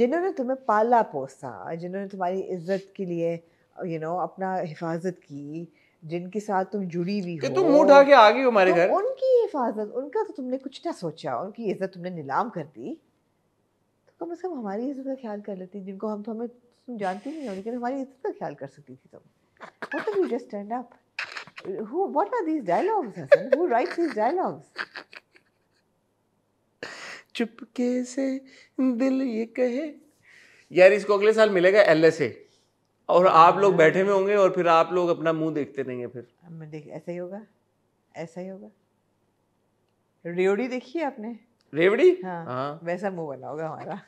जिन्होंने तुम्हें पाला पोसा जिन्होंने तुम्हारी इज्जत के लिए यू you नो know, अपना हिफाजत की जिनके साथ तुम जुड़ी हुई हो तुम मुंह उठा के आ गई हो हमारे तो घर उनकी हिफाजत उनका तो तुमने कुछ ना सोचा उनकी इज्जत तुमने नीलाम कर दी तो कम से कम हमारी इज्जत का ख्याल कर लेती जिनको हम तो हमें तुम जानती नहीं हो लेकिन हमारी इज्जत का ख्याल कर सकती थी तुम what do you just stand up who what are these dialogues Hasan who writes these dialogues चुपके से दिल ये कहे यार इसको अगले साल मिलेगा एलएसए और आप लोग हाँ। बैठे में होंगे और फिर आप लोग अपना मुंह देखते रहेंगे फिर देख ऐसा ही होगा ऐसा ही होगा रेवड़ी देखी है आपने रेवड़ी हाँ, हाँ। वैसा मुंह बना होगा हमारा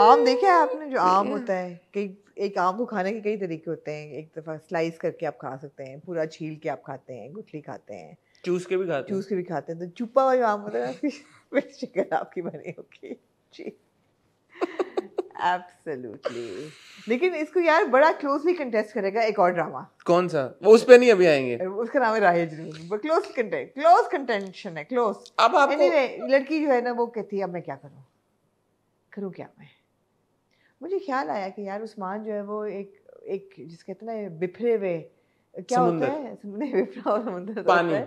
आम देखे आपने जो आम होता है कई एक आम को खाने के कई तरीके होते हैं एक दफ़ा स्लाइस करके आप खा सकते हैं पूरा छील के आप खाते हैं गुठली खाते हैं चूस के भी खाते हैं चूस के भी खाते हैं तो चुपा हुआ जो आम होता है आपकी आपकी बनी होगी जी एब्सोल्युटली लेकिन इसको यार बड़ा क्लोजली कंटेस्ट करेगा एक और ड्रामा कौन सा वो उस पे नहीं अभी आएंगे उसका नाम है राहेज क्लोज कंटेंट क्लोज कंटेंशन है क्लोज अब आपको anyway, लड़की जो है ना वो कहती है अब मैं क्या करूँ करूँ क्या मैं मुझे ख्याल आया कि यार उस्मान जो है वो एक एक जिस कहते ना बिफरे हुए क्या होता है समुद्र पानी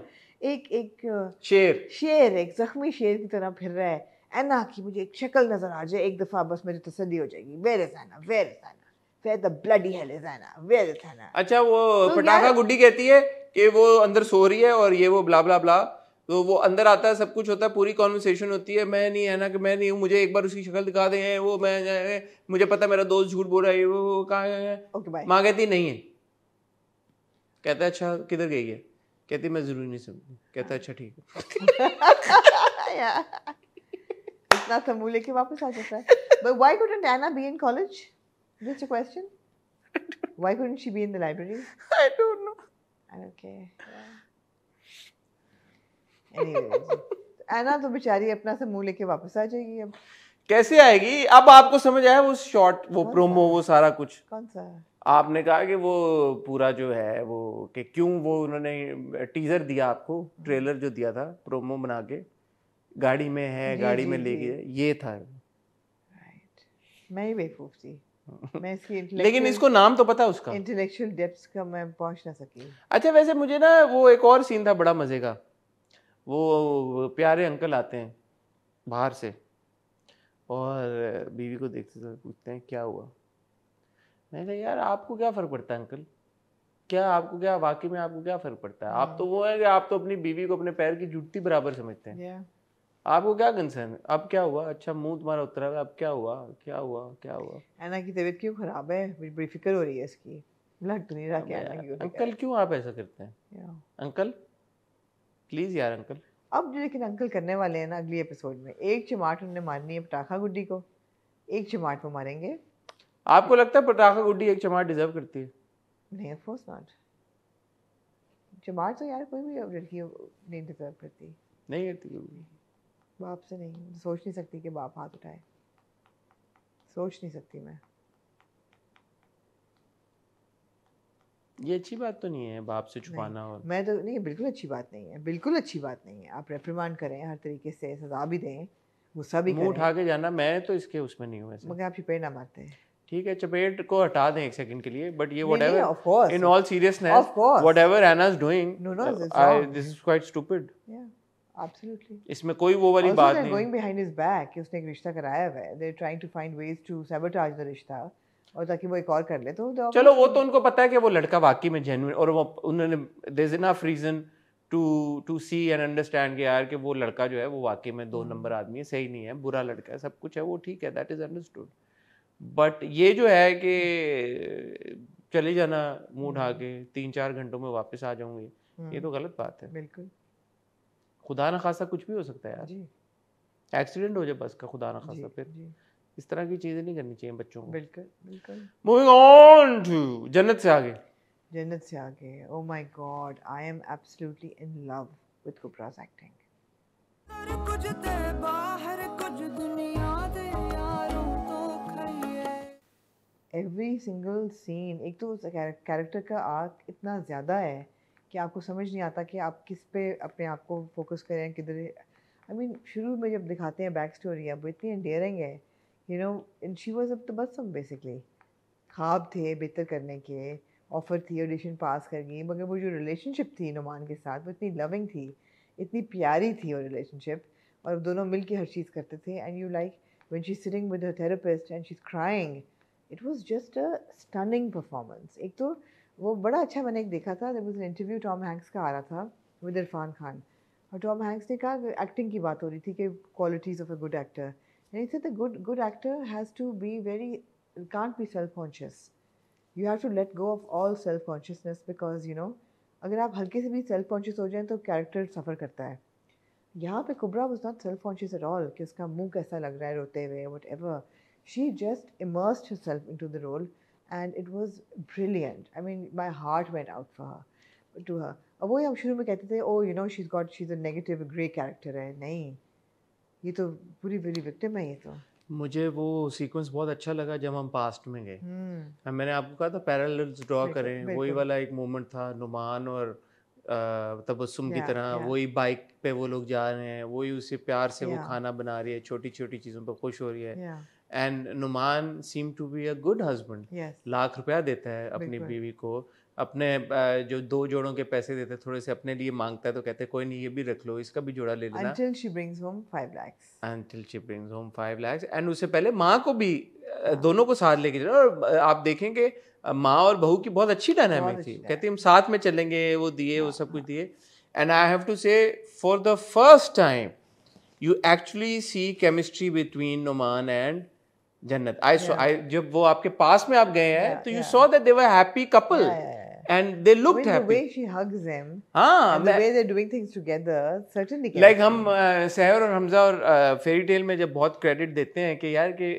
एक एक शेर शेर एक जख्मी शेर की तरह फिर रहा है एना की मुझे एक शक्ल नज़र आ जाए एक दफ़ा बस मेरी तसली हो जाएगी where is Ana where is Ana where the bloody hell is Ana where is Ana अच्छा वो तो पटाखा गुड्डी कहती है कि वो अंदर सो रही है और ये वो ब्ला ब्ला ब्ला तो वो अंदर आता है सब कुछ होता है पूरी कॉन्वर्सेशन होती है मैं नहीं है ना कि मैं नहीं हूँ मुझे एक बार उसकी शक्ल दिखा दें वो मैं मुझे पता मेरा दोस्त झूठ बोल रहा है वो कहाँ गया है okay, माँ कहती नहीं है कहता है अच्छा किधर गई है कहती मैं जरूरी नहीं समझती कहता अच्छा ठीक है अपना तंबू लेके वापस आ सकता है but why couldn't Ana be in college this a question why couldn't she be in the library I don't know okay anyways Ana तो बेचारी अपना से मुंह लेके वापस आ जाएगी अब कैसे आएगी अब आपको समझ आया वो शॉर्ट वो प्रोमो वो सारा कुछ कौन सा आपने कहा कि वो पूरा जो है वो कि क्यों वो उन्होंने टीजर दिया आपको ट्रेलर जो दिया था प्रोमो बना के गाड़ी में है गाड़ी में ले गया ये था मैं ही बेवकूफ थी मैं इसकी लेकिन इसको नाम तो पता उसका इंटेलेक्चुअल डेप्थ का मैं पहुंच ना सकी अच्छा वैसे मुझे ना वो एक और सीन था बड़ा मज़े का वो प्यारे अंकल आते हैं बाहर से और बीवी को देखते समय पूछते हैं क्या हुआ मैंने कहा यार आपको क्या फ़र्क पड़ता है अंकल क्या आपको क्या वाकई में आपको क्या फ़र्क पड़ता है आप हाँ। तो वो है कि आप तो अपनी बीवी को अपने पैर की जुटती बराबर समझते हैं आपको क्या कंसर्न है अब क्या हुआ अच्छा मुंह तुम्हारा उतरा हुआ अब क्या हुआ क्या हुआ क्या हुआ एना की तबीयत क्यों खराब है बड़ी फिक्र हो रही है इसकी लग तो नहीं रहा क्या एना की अंकल क्यों आप ऐसा करते हैं अंकल प्लीज यार अंकल अब जो लेकिन अंकल करने वाले हैं ना अगली एपिसोड में एक चमाट उन्होंने मारनी है पटाखा गुड्डी को एक चमाट वो मारेंगे आपको लगता है पटाखा गुड्डी एक चमाट डिजर्व करती है नहीं ऑफ कोर्स नॉट चमाट तो यार कोई भी लड़की नहीं डिजर्व करती नहीं करती बाप से नहीं सोच नहीं सकती कि बाप हाथ उठाए सोच नहीं सकती मैं ये अच्छी बात तो नहीं है बाप से छुपाना और मैं तो नहीं बिल्कुल अच्छी बात नहीं है बिल्कुल अच्छी बात नहीं है आप रेप्रीमांड करें हर तरीके से सजा भी दें गुस्सा भी मुंह उठा के जाना मैं तो इसके उसमें नहीं हूँ मगर आप चपेट ना मारते हैं ठीक है चपेट को हटा दें एक सेकंड के लिए बट ये whatever in all seriousness whatever Ana is doing this is quite stupid इसमें कोई वो वाली बात नहीं going behind his कि उसने एक रिश्ता कराया रिश्ता और ताकि वो एक और कर ले तो चलो वो तो उनको पता है कि वो लड़का वाकई में जेन्युइन और वो उन्होंने there is enough reason to to see and understand कि यार कि वो लड़का जो है वो वाकई में दो hmm. नंबर आदमी है सही नहीं है बुरा लड़का है सब कुछ है वो ठीक है दैट इज अंडरस्टूड बट ये जो है कि चले जाना मुंह ढा के hmm. तीन चार घंटों में वापस आ जाऊंगी ये hmm. तो गलत बात है बिल्कुल खुदा ना खासा कुछ भी हो सकता है यार एक्सीडेंट हो जाए बस का खुदा ना खासा फिर इस तरह की चीजें नहीं करनी चाहिए बच्चों को बिल्कुल बिल्कुल मूविंग ऑन टू जन्नत से आगे जन्नत से आगे oh my God I am absolutely in love with Kubra's acting कुछ ते बाहर कुछ दुनिया दे यारों तो खइए एवरी सिंगल सीन एक तो कैरेक्टर का आर्क इतना ज्यादा है कि आपको समझ नहीं आता कि आप किस पे अपने आप को फोकस करें किधर आई मीन शुरू में जब दिखाते हैं बैक स्टोरी अब इतनी डेयरिंग है you know in she was अब तो बस सब बेसिकली ख्वाब थे बेहतर करने के ऑफ़र थी ऑडिशन पास कर गई मगर वो जो रिलेशनशिप थी नुमान के साथ वो इतनी लविंग थी इतनी प्यारी थी वो रिलेशनशिप और दोनों मिल के हर चीज़ करते थे and you like one she sitting with therapist and she she's crying. It was just a stunning एक तो वो बड़ा अच्छा मैंने एक देखा था जब उस इंटरव्यू टॉम हैंक्स का आ रहा था विद इरफान खान और टॉम हैंक्स ने कहा एक्टिंग की बात हो रही थी कि qualities of a good actor यानी it's the good good actor has to be very can't be self conscious you have to let go of all self consciousness because you know अगर आप हल्के से भी सेल्फ कॉन्शियस हो जाएं तो character सफ़र करता है यहाँ पे Kubra was not self conscious at all कि उसका मुंह कैसा लग रहा है रोते हुए whatever she just immersed self into the role and it was brilliant I mean my heart went out for her to her अब वही हम शुरू में कहते थे oh you know she is got she is a negative grey character है नहीं ये तो पूरी पूरी विक्टिम है ये तो मुझे वो सीक्वेंस बहुत अच्छा लगा जब हम पास्ट में गए hmm. मैंने आपको कहा था पैरेलल्स ड्रॉ करें वही वाला एक मोमेंट था नुमान और तबसुम yeah, की तरह yeah. वही बाइक पे वो लोग जा रहे हैं वही उसे प्यार से yeah. वो खाना बना रही है छोटी छोटी चीज़ों पर खुश हो रही है yeah. And Numan seem to be a good husband lakh रुपया देता है अपनी बीवी को अपने जो दो जोड़ों के पैसे देते थोड़े से अपने लिए मांगता है तो कहते कोई नहीं ये भी रख लो इसका भी जोड़ा ले लेना until she brings home 5 lakhs until she brings home 5 lakhs and उससे पहले माँ को भी दोनों को साथ लेके चला और आप देखेंगे माँ और बहू की बहुत अच्छी डायनामिक थी कहती हम साथ में चलेंगे वो दिए वो हाँ, सब हाँ। कुछ दिए and I have to say for the first time you actually see chemistry between Numan and Jannat I सो आई जब वो आपके पास में आप गए हैं yeah, तो you saw that they were happy couple and they looked I mean, happy the way she hugs him ah and the way they're doing things together certainly can like हम सहर uh, और हमजा और फेरी uh, tell में जब बहुत credit देते हैं कि यार कि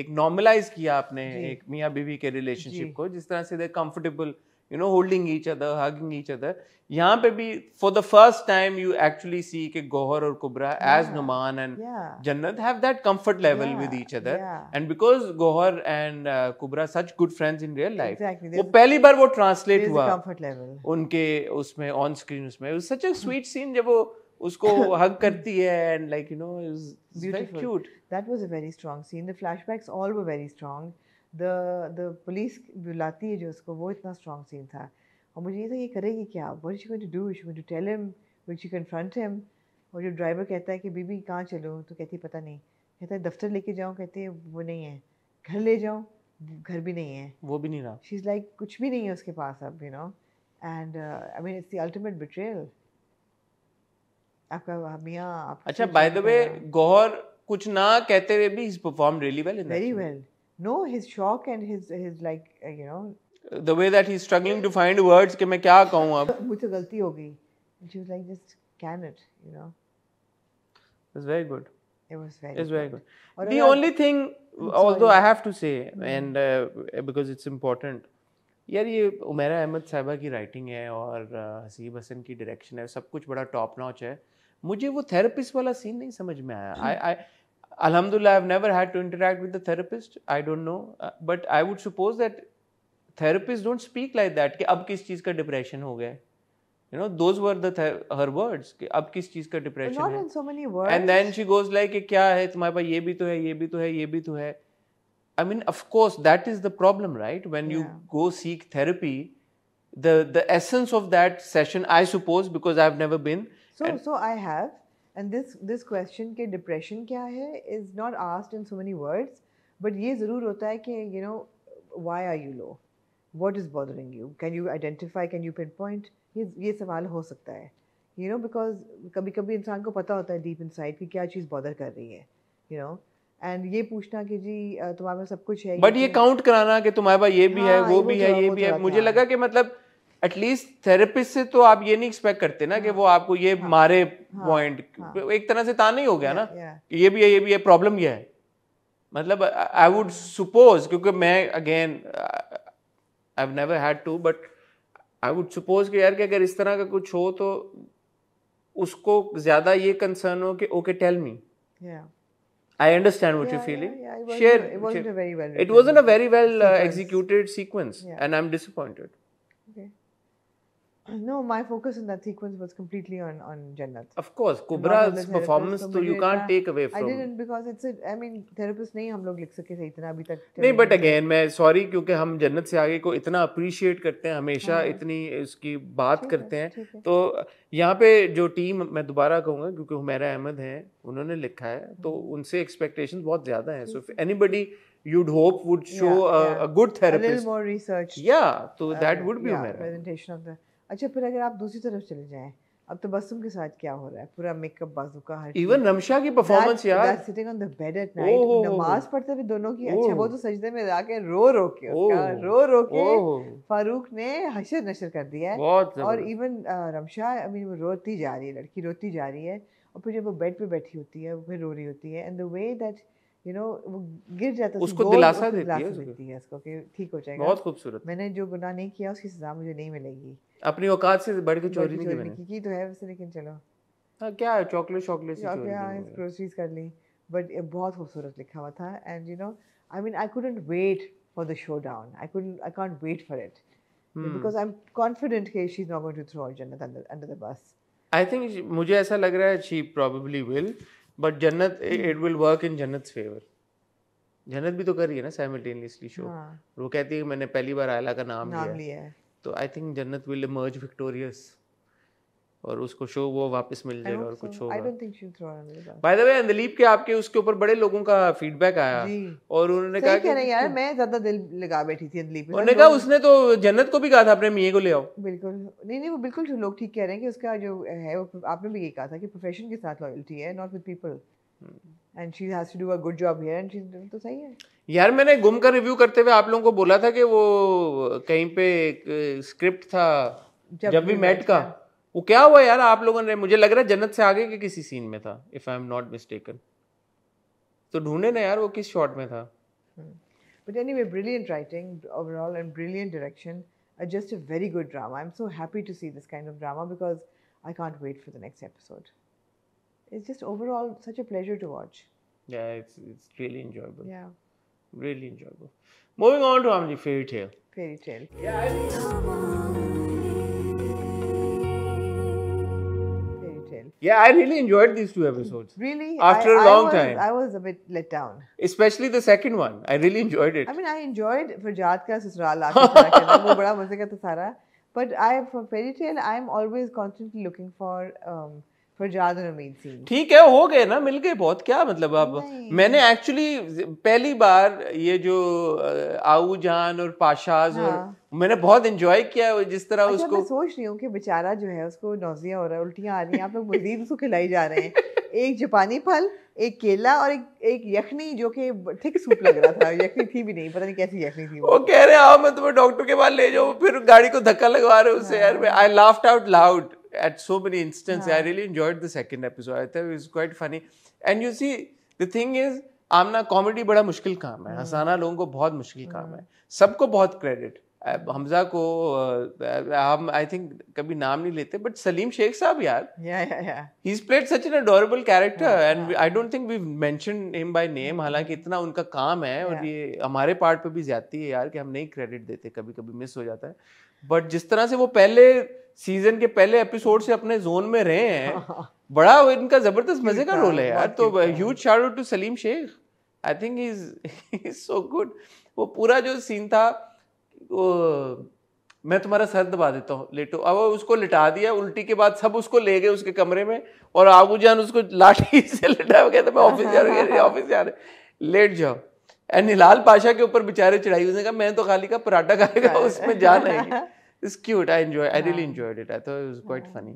एक नॉर्मलाइज किया आपने एक मियाँ बीवी के रिलेशनशिप को जिस तरह से they comfortable you know holding each other hugging each other यहाँ for the first time you actually see कि Gohar और Kubra, yeah. as Numan and yeah. Jannat have that comfort level yeah. with each other yeah. and because Gohar and uh, Kubra such good friends in real life exactly. वो पहली बार वो translate हुआ comfort level उनके उसमें on screen उसमें it was such a sweet scene जब वो उसको हग करती है and like you know it was beautiful very cute that was a very strong scene the flashbacks all were very strong the the police बुलाती है जो उसको वो इतना स्ट्रॉन्ग सीन था और मुझे ये था ये करेगी क्या what she going to do she going to tell him will she confront him और जो ड्राइवर कहता है कि बीबी कहाँ चलूँ तो कहती पता नहीं कहता है दफ्तर लेके जाऊँ कहते वो नहीं है घर ले जाऊँ घर भी नहीं है वो भी नहीं रहा शी इज़ लाइक कुछ भी नहीं है उसके पास अब you know and I mean it's the ultimate betrayal आपका मियाँ अच्छा बाय द वे गौर कुछ ना कहते हुए भी is perform really well in very well no his shock and his his like uh, you know the way that he's struggling to find words कि मैं क्या कहूँ अब मुझसे गलती हो गई she was like just can it you know it's very good it was very it's good. very good or the only thing although I have to say and uh, because it's important यार ये उमेरा अहमद साहबा की writing है और हसीब हसन की direction है सब कुछ बड़ा टॉप नॉच है मुझे वो थेरेपिस्ट वाला सीन नहीं समझ में आया आई आई Alhamdulillah, I've never had to interact with the therapist. I don't know. Uh, but I would suppose that therapists don't speak like that. कि अब किस चीज़ का depression हो You know, those were the her words. कि अब किस चीज़ का depression Not in so many words. And then she goes like, कि क्या है तुम्हारे पास ये भी तो है ये भी तो है ये भी तो I mean, of course, that is the problem, right? When you go seek therapy, the the essence of that session, I suppose, because I've never been. So, so I have. And this this question के depression क्या है is not asked in so many words but ये ज़रूर होता है कि you know why are you low what is bothering you can you identify can you pinpoint ये ये सवाल हो सकता है यू नो बिकॉज कभी कभी इंसान को पता होता है डीप इनसाइड कि क्या चीज़ बॉदर कर रही है you you know know? And ये पूछना कि जी तुम्हारे पास सब कुछ है बट ये काउंट तो कराना कि तुम्हारे पास ये भी हाँ, है वो भी है ये भी है मुझे हाँ। लगा कि मतलब एटलीस्ट थेरेपिस्ट से तो आप ये नहीं एक्सपेक्ट करते ना कि हाँ। वो आपको ये हाँ। मारे पॉइंट हाँ। एक तरह से ताना ही हो गया ना कि ये भी है ये भी है प्रॉब्लम ये है मतलब आई वुड सुपोज क्योंकि मैं again I have never had to but I would suppose कि यार कि अगर इस तरह का कुछ हो तो उसको ज्यादा ये कंसर्न हो कि okay tell me I understand what you feeling share it yeah. A very well It wasn't share. a very well. It wasn't a very well uh, No, my focus in that sequence was completely on on Jannat. Of course, Kubra's performance so you can't take away from. I didn't because it's a, I mean therapist नहीं हम लोग लिख सके थे इतना अभी तक. नहीं but again मैं sorry क्योंकि हम जन्नत से आगे को इतना appreciate करते हैं हमेशा इतनी उसकी बात करते हैं तो यहाँ पे जो टीम मैं दोबारा कहूँगा क्योंकि हुमैरा अहमद हैं उन्होंने लिखा है तो उनसे expectations बहुत ज़्यादा हैं so if anybody you'd hope would show yeah, a, yeah. a good therapist. A little more research. Yeah, so that uh, would be yeah, presentation of the. अच्छा फिर अगर आप दूसरी तरफ चले जाएं अब तो बसुम के साथ क्या हो रहा है पूरा मेकअप बाजू का हर इवन रमशा की परफॉर्मेंस यार sitting on the bed at night नमाज पढ़ते भी दोनों की अच्छा वो तो सजदे में जाके रो रो के उसका रो रो के फारूक ने हशर नशर कर दिया है और इवन रमशा आई मीन वो रोती जा रही है लड़की रोती जा रही है और फिर जब वो बेड पे बैठी होती है वो फिर रो रही होती है and the way that you know वो गिर जाता है उसको दिलासा देती है उसको कि ठीक हो जाएगा बहुत खूबसूरत मैंने जो गुनाह नहीं किया उसकी सजा मुझे नहीं मिलेगी अपनी औकात से बढ़ के चोरी नहीं की मैंने की तो है वैसे लेकिन चलो हाँ क्या है चॉकलेट चॉकलेट से चोरी हाँ ग्रोसरीज कर ली बट बहुत खूबसूरत लिखा हुआ था and you know I mean I couldn't wait for the showdown I couldn't I can't wait for it because I am confident कि she is not going to throw Jannat under the bus I think मुझे ऐसा लग रहा है she probably will but Jannat it will work in Jannat's favour Jannat भी तो कर रही है ना साइमल्टेनियसली शो हाँ. वो कहती है मैंने पहली बार आयला का नाम, नाम लिया है तो I think Jannat will emerge victorious और उसको शो वो वापस मिल जाएगा और कुछ होगा बाय द वे अंदलीप के आपके उसके ऊपर बड़े लोगों का फीडबैक आया और उन्होंने कहा कि यार मैं ज्यादा दिल लगा बैठी थी अंदलीप उन्होंने कहा उसने तो जन्नत को भी कहा था अपने मियां को ले आओ बिल्कुल नहीं नहीं वो बिल्कुल लोग ठीक कह रहे हैं कि उसका जो है वो आपने भी ये कहा था कि प्रोफेशन के साथ लॉयल्टी है not with people and she has to do a good job here and she is तो सही है यार मैंने गुम का रिव्यू करते हुए आप लोगों को बोला था कि वो कहीं पे एक स्क्रिप्ट था जब, जब भी मैट का वो क्या हुआ यार आप लोगों ने मुझे लग रहा है जन्नत से आगे के किसी सीन में था if I am not mistaken तो ढूंढे ना यार वो किस शॉट में था but anyway brilliant writing overall and brilliant direction just a very good drama I am so happy to see this kind of drama because I can't wait for the next episode it's just overall such a pleasure to watch. Yeah, it's it's really enjoyable. Yeah. Really enjoyable. Moving on to Amji Fairy Tale. Fairy Tale. Yeah. Fairy Tale. Yeah, I really enjoyed these two episodes. Really? After I, a long I was, time. I was a bit let down. Especially the second one. I really enjoyed it. I mean, I enjoyed Farjat ka Sisral. वो But I, for Fairy Tale, I'm always constantly looking for um, Farjad और Hameed scene ठीक है हो गए ना मिल गए बहुत क्या मतलब अब मैंने एक्चुअली पहली बार ये जो आऊ जान और पाशाज हाँ। और मैंने बहुत एंजॉय किया जिस तरह अच्छा, उसको मैं सोच रही हूँ कि बेचारा जो है उसको नौजिया हो रहा है उल्टियाँ आ रही हैं आप लोग मजीद उसको खिलाई जा रहे हैं एक जापानी फल एक केला और एक एक यखनी जो कि थिक सूप लग रहा था यखनी थी भी नहीं पता नहीं कैसी यखनी थी वो कह रहे हैं आओ मैं तुम्हें डॉक्टर के पास ले जाऊँ फिर गाड़ी को धक्का लगवा रहे हो उससे हाँ। यार I laughed out loud at so many instances. Yeah. I really enjoyed the second episode. I thought it was quite funny. And you see, the thing is, Aamna comedy बड़ा मुश्किल काम है hmm. हसाना लोगों को बहुत मुश्किल काम hmm. है सबको बहुत क्रेडिट हमजा को हम आई थिंक कभी नाम नहीं लेते बट सलीम शेख साहब यार he is played such an adorable character and I don't think we mention him by name हालांकि इतना उनका काम है और ये हमारे पार्ट पे भी ज्यादा है यार कि हम नहीं क्रेडिट देते कभी कभी मिस हो जाता है बट जिस तरह से वो पहले सीजन के पहले एपिसोड से अपने जोन में रहे हैं बड़ा इनका जबरदस्त मजे का रोल है यार तो huge shout to Salim Sheikh I think is so good वो पूरा जो सीन था वो मैं तुम्हारा सर दबा देता हूँ लेटो अब उसको लिटा दिया उल्टी के बाद सब उसको ले गए उसके कमरे में और आगू जान उसको लाठी से लिटा गया था मैं ऑफिस जा रहा ऑफिस जा रहे लेट जाओ एंड निलाल पाशा के ऊपर बेचारे चढ़ाई उसने कहा मैं तो खाली का पराठा खाएगा उसमें जा आएगी it's cute. I enjoy. Yeah. I really enjoyed it. I thought it was quite yeah. funny.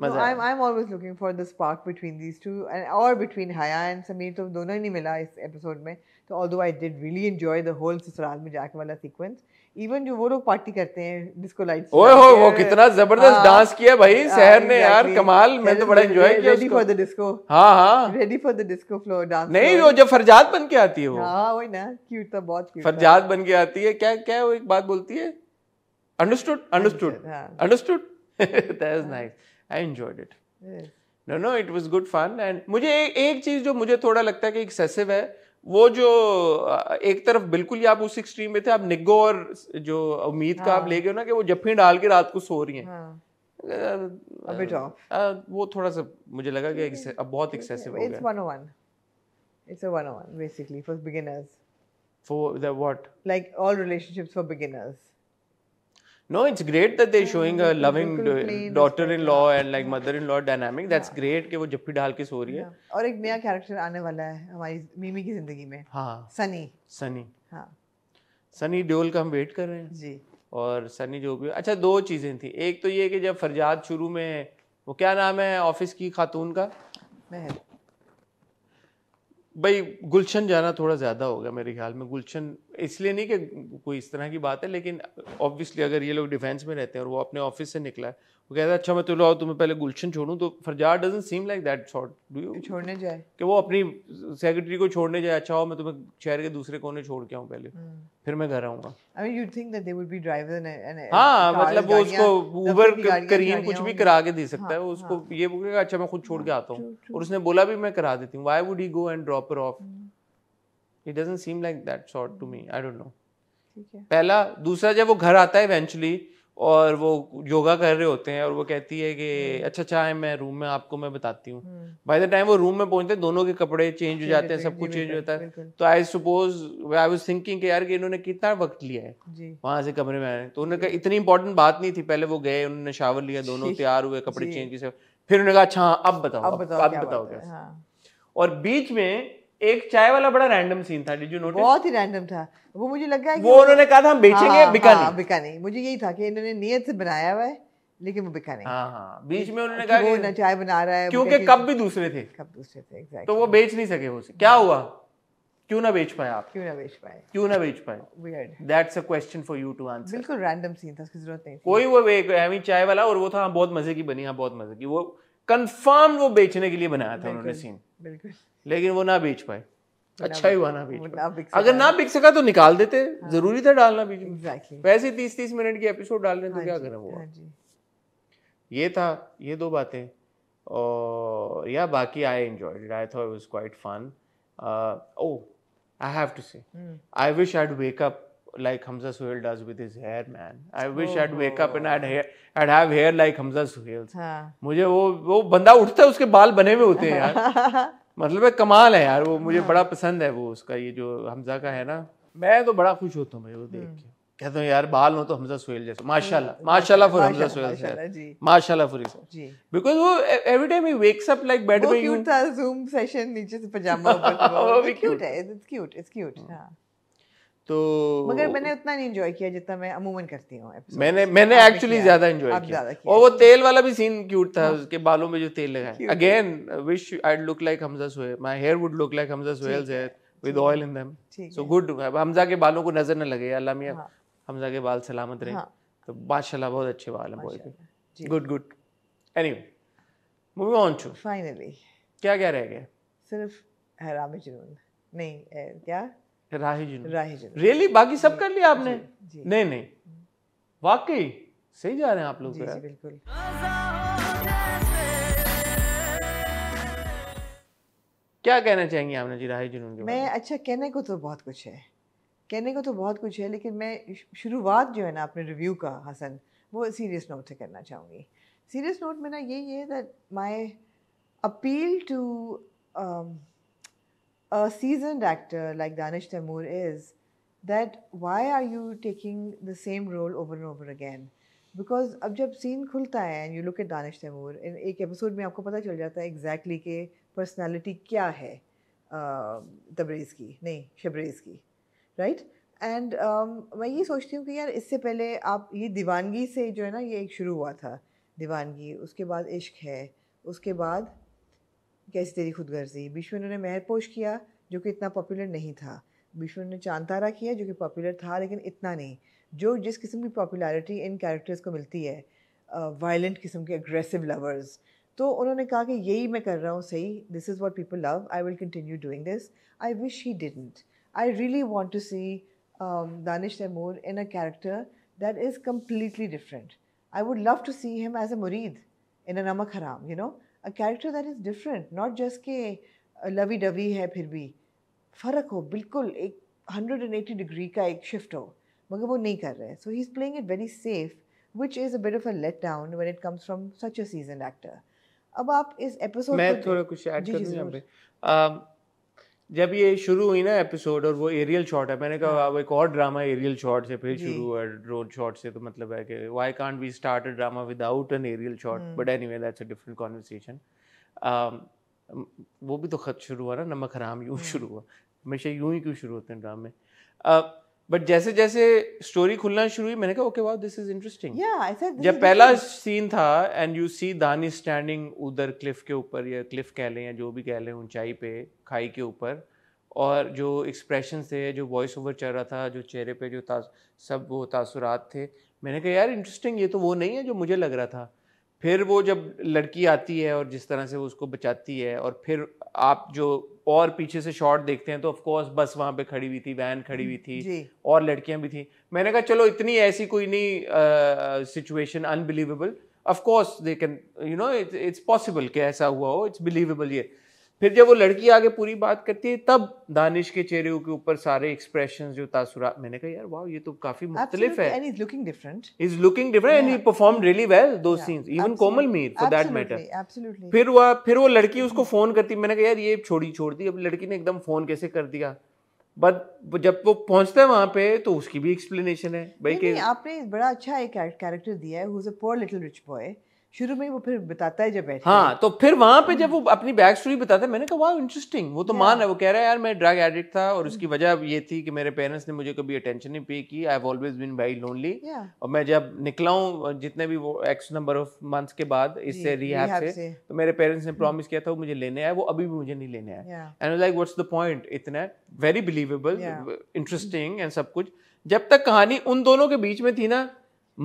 No, I'm, I'm always looking for the spark between these two and or between Haya and Sameer So both ही नहीं मिला इस episode में तो although I did really enjoy the whole ससुराल me जाके वाला sequence even जो वो लोग पार्टी करते हैं डिस्को लाइट्स ओए हो वो कितना जबरदस्त डांस किया भाई शहर ने यार कमाल मैं तो बड़ा एंजॉय किया रेडी फॉर द डिस्को हां हां ready for the disco flow dance नहीं वो जब फरजाद बन के आती है वो हां वही ना क्यूट था बहुत क्यूट फरजाद बन के आती है क्या क्या वो एक बात बोलती है Understood? Understood. Understood? That was yeah. nice. I enjoyed it. No no it was good fun and मुझे ए, एक चीज जो मुझे थोड़ा लगता है कि एक्सेसिव है वो जो एक तरफ बिल्कुल ही आप उस एक्सट्रीम में थे आप निग्गो और जो उम्मीद का आप हाँ। ले गए ना कि वो जफ्फी डाल के रात को सो रही हैं हाँ। आ, वो थोड़ा सा मुझे लगा कि अब बहुत एक्सेसिव हो गया it's a 101 basically for beginners for the what like all relationships for beginners No, it's great that they're showing a loving daughter-in-law and like mother-in-law dynamic. That's great कि वो जप्पी डाल के सो रही है. और एक नया कैरेक्टर आने वाला है हमारी मिमी की जिंदगी में. हाँ. Sunny. सनी. हाँ. Sunny देओल का हम वेट कर रहे हैं. जी. और सनी जो भी अच्छा दो चीज़ें थी एक तो ये कि जब फरजाद शुरू में वो क्या नाम है ऑफिस की खातून का महल भाई गुलशन जाना थोड़ा ज़्यादा गया मेरे ख्याल में गुलशन इसलिए नहीं कि कोई इस तरह की बात है लेकिन ऑब्वियसली अगर ये लोग डिफेंस में रहते हैं और वो अपने ऑफिस से निकला है वो कहता है अच्छा मैं तुम तो तुम्हें पहले गुलशन छोड़ूँ तो Farjad doesn't seem like that sort do you छोड़ने जाए कि वो अपनी सेक्रेटरी को छोड़ने जाए अच्छा हो मैं तुम्हें शहर के दूसरे कोने छोड़ के आऊँ पहले हम्म। फिर मैं घर आऊँगा I mean you think that they would be driver हाँ मतलब वो उसको ऊबर करीम कुछ भी करा के दे सकता है हाँ, उसको हाँ। ये बोलेगा अच्छा मैं खुद छोड़ के हाँ, आता हूँ और उसने बोला भी मैं करा देती हूँ why would he go and drop off it doesn't seem like that short to me I don't know पहला दूसरा जब वो घर आता है इवेंचुअली और वो योगा कर रहे होते हैं और वो कहती है कि हम्म। अच्छा अच्छा है मैं रूम में आपको मैं बताती हूँ बाय द टाइम वो रूम में पहुंचते हैं दोनों के कपड़े चेंज हो जाते हैं सब कुछ चेंज होता है तो I suppose I was thinking यार कि इन्होंने कितना वक्त लिया है वहां से कमरे में आने तो उन्होंने कहा इतनी इंपॉर्टेंट बात नहीं थी पहले वो गए उन्होंने शावर लिया दोनों तैयार हुए कपड़े चेंज किए फिर उन्होंने कहा अच्छा हाँ, अब बताओ अब बताओ क्या हाँ। और बीच में एक चाय वाला बड़ा रैंडम सीन था डिड यू नोटिस बहुत ही रैंडम था वो मुझे लग गया कि वो उन्होंने कहा था हम बेचेंगे हाँ, बिका हाँ, नहीं बिका नहीं मुझे यही था कि इन्होंने नियत से बनाया हुआ है लेकिन वो बिका नहीं हाँ हाँ बीच में उन्होंने कहा कि वो चाय बना रहा है क्योंकि कब भी दूसरे थे कब दूसरे थे एग्जैक्टली तो वो बेच नहीं सके वो क्या हुआ क्यों ना बेच पाए आप क्यों ना बेच पाए क्यों ना बेच पाए weird that's a question for you to answer बिल्कुल रैंडम सीन था उसकी जरूरत नहीं कोई वो एक हैवी चाय वाला और वो था हाँ, बहुत मजे की बनी हाँ बहुत मजे की वो कंफर्म वो बेचने के लिए बनाया था उन्होंने सीन बिल्कुल लेकिन वो ना बेच पाए अच्छा ही हुआ ना बीच अगर ना बिक सका तो निकाल देते हाँ। जरूरी था डालना बीच exactly. वैसे तीस तीस मिनट की एपिसोड डाल रहे तो हाँ क्या करें वो हाँ ये था ये दो बातें और या बाकी I enjoyed I thought was quite fun oh I have to say I wish I'd wake up like Hamza Suhail does with his hair man I wish I'd wake up and I'd have hair like Hamza Suhail मुझे वो वो बंदा उठता है उसके बाल बने हुए होते हैं यार मतलब है कमाल है यार वो मुझे हाँ। बड़ा पसंद है वो उसका ये जो हमजा का है ना मैं तो बड़ा खुश होता हूँ भाई वो देख हम्म। के कहता हूँ यार बाल हो तो हमजा सुहेल जैसे माशाल्लाह हाँ, माशाल्लाह फॉर हमजा सुहेल सर माशाल्लाह फॉर जी बिकॉज वो every time he wakes up like bed पे यू था जूम सेशन नीचे से पजामा ऊपर वो भी क्यूट है इट्स क्यूट इट्स क्यूट हां तो मगर मैंने उतना नहीं एंजॉय किया जितना मैं अमूमन करती हूँ मैंने मैंने एक्चुअली ज्यादा एंजॉय किया और वो तेल वाला भी सीन क्यूट था हाँ। उसके बालों में जो तेल लगा again wish I'd look like Hamza Suhail my hair would look like Hamza Suhail's जैद with oil in them so good Hamza के बालों को नजर न लगे अल्लाह मियां हमजा के बाल सलामत रहे हाँ। तो माशाल्लाह बहुत अच्छे बाल हैं बॉय के good good anyway moving on to finally क्या क्या रह गया सिर्फ हराम जुनून नहीं क्या राही जुनू राही जुनू रियली बाकी सब कर लिया आपने जी, जी, नहीं नहीं वाकई सही जा रहे हैं आप लोग जी, जी, बिल्कुल क्या कहना चाहेंगे आपने जी राही जुनून के मैं अच्छा कहने को तो बहुत कुछ है कहने को तो बहुत कुछ है लेकिन मैं शुरुआत जो है ना अपने रिव्यू का हसन वो सीरियस नोट से करना चाहूँगी सीरियस नोट में ना यही है that my appeal to a seasoned actor like Danish Tamur is, that why are you taking the same role over and over again? Because अब जब सीन खुलता है and you look at Danish Taimoor in एक episode में आपको पता चल जाता है एग्जैक्टली exactly के पर्सनालिटी क्या है तबरेज़ की नहीं शबरेज़ की राइट right? एंड um, मैं ये सोचती हूँ कि यार इससे पहले आप ये दीवानगी से जो है ना ये एक शुरू हुआ था दीवानगी उसके बाद इश्क है उसके बाद कैसी तेरी खुद गर्जी विश्व ने मेहरपोश किया जो कि इतना पॉपुलर नहीं था विश्व ने चांतारा किया जो कि पॉपुलर था लेकिन इतना नहीं जो जिस किस्म की पॉपुलैरिटी इन कैरेक्टर्स को मिलती है वायलेंट किस्म के अग्रेसिव लवर्स तो उन्होंने कहा कि यही मैं कर रहा हूँ सही this is what people love I will continue doing this I wish he didn't I really want to see Danish Taimoor in a character that is completely different I would love to see him as a मुरीद in a नमक हराम you know a character that is different not just के लवी uh, dovey है फिर भी फ़र्क हो बिल्कुल एक हंड्रेड एंड एटी डिग्री का एक शिफ्ट हो मगर वो नहीं कर रहे हैं so he is playing it very safe which is a bit of a let down when it comes from such a season actor अब आप इस एपिसोड मैं थोड़ा कुछ ऐड कर दूं जब ये शुरू हुई ना एपिसोड और वो एरियल शॉट है मैंने कहा अब हाँ। एक और ड्रामा एरियल शॉट से फिर शुरू हुआ ड्रोन शॉट से तो मतलब है कि why can't we start a drama without an aerial shot but any that's a different conversation वो भी तो खत शुरू हुआ ना नमक हराम यूँ हम्म। शुरू हुआ हमेशा यूं ही क्यों शुरू होते हैं ड्रामे बट जैसे जैसे स्टोरी खुलना शुरू हुई मैंने कहा okay wow this is interesting yeah I said जब पहला सीन था एंड यू सी दानी स्टैंडिंग उधर क्लिफ के ऊपर या क्लिफ कह लें या जो भी कह लें ऊंचाई पे खाई के ऊपर और जो एक्सप्रेशन थे जो वॉइस ओवर चल रहा था जो चेहरे पे जो सब वो तासुरात थे मैंने कहा यार इंटरेस्टिंग ये तो वो नहीं है जो मुझे लग रहा था फिर वो जब लड़की आती है और जिस तरह से वो उसको बचाती है और फिर आप जो और पीछे से शॉट देखते हैं तो ऑफकोर्स बस वहां पे खड़ी हुई थी वैन खड़ी हुई थी और लड़कियां भी थी मैंने कहा चलो इतनी ऐसी कोई नहीं situation unbelievable of course they can you know it's possible कि ऐसा हुआ हो इट्स बिलीवेबल ये फिर जब वो लड़की आगे पूरी बात करती है तब दानिश के चेहरे के ऊपर सारे एक्सप्रेशन जो तासुरा मैंने कहा यार वाह ये तो काफी मुख्तलिफ है and is looking different is looking different and he perform really well दो scenes even Komal Meer for that matter फिर वो फिर वो लड़की उसको फोन करती मैंने कहा यार ये छोड़ी छोड़ दी अब लड़की ने एकदम फोन कैसे कर दिया बट जब वो पहुंचता है वहां पे तो उसकी भी एक्सप्लेनेशन है भाई कि आपने बड़ा अच्छा एक कैरेक्टर दिया है who is a poor little rich boy शुरू में वो फिर बताता है जब बैठ हाँ तो फिर वहां पे जब वो अपनी बैक स्टोरी बताता है मैंने कहा वाह इंटरेस्टिंग वो तो मान रहा है वो कह रहा है यार मैं ड्रग एडिक्ट था और उसकी वजह ये थी कि मेरे पेरेंट्स ने मुझे कभी अटेंशन नहीं पे की I have always been very lonely और मैं जब निकला हूँ जितने भी वो एक्स नंबर ऑफ मंथ्स के बाद इससे रिहैब से तो मेरे पेरेंट्स ने प्रॉमिस hmm. किया था वो मुझे लेने आया वो अभी भी मुझे नहीं लेने आया and like what's the point इतना वेरी बिलीवेबल इंटरेस्टिंग एंड सब कुछ जब तक कहानी उन दोनों के बीच में थी ना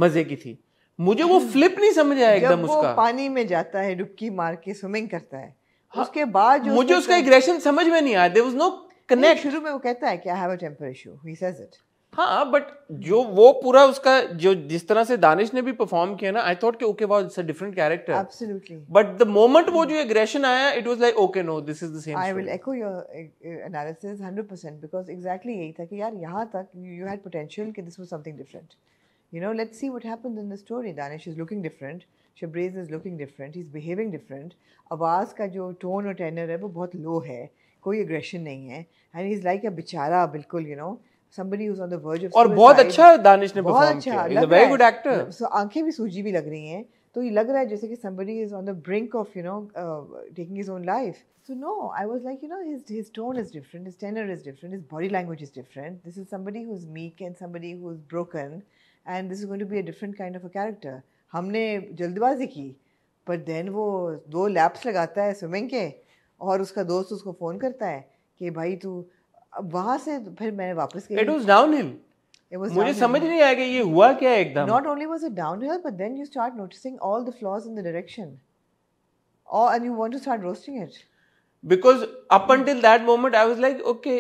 मजे की थी मुझे वो फ्लिप नहीं समझ आया एकदम उसका पानी में जाता है डुबकी मार के स्विमिंग करता है हाँ, उसके बाद जो मुझे उसका एग्रेशन समझ में नहीं आया देयर वाज नो कनेक्ट शुरू में वो कहता है कि I have a temper issue he says it हाँ बट जो वो पूरा उसका जो जिस तरह से दानिश ने भी परफॉर्म किया ना आई थॉट कि okay was a different character absolutely but the moment वो जो एग्रेशन आया it was like okay no this is the same I will echo your analysis 100% because exactly यही था कि यार यहां तक यू हैड पोटेंशियल कि this was something different you know, let's see what happens in the story. Danish is looking different, Shabrez is looking different, he's behaving different. आवाज़ ka jo tone or tenor है वो बहुत low है कोई aggression नहीं है And he's like a bichara, बिल्कुल You know, somebody who's on the verge of और बहुत अच्छा Danish ने परफॉर्म किया He's a very good actor. So, आंखें भी suji भी लग रही हैं तो ये लग रहा है जैसे कि somebody is on the brink of you know uh, taking his own life so no i was like you know his his tone is different his tenor is different his body language is different this is somebody who's meek and somebody who's broken and this is going to be a different kind of a character हमने जल्दबाजी की पर then वो दो lapse लगाता है swimming के और उसका दोस्त उसको फ़ोन करता है कि भाई तू वहां से फिर मैंने वापस इट वाज डाउन हिल मुझे समझ नहीं आया कि ये हुआ क्या एकदम not only was it downhill but then you start noticing all the flaws in the direction और and you want to start roasting it because up until that moment I was like okay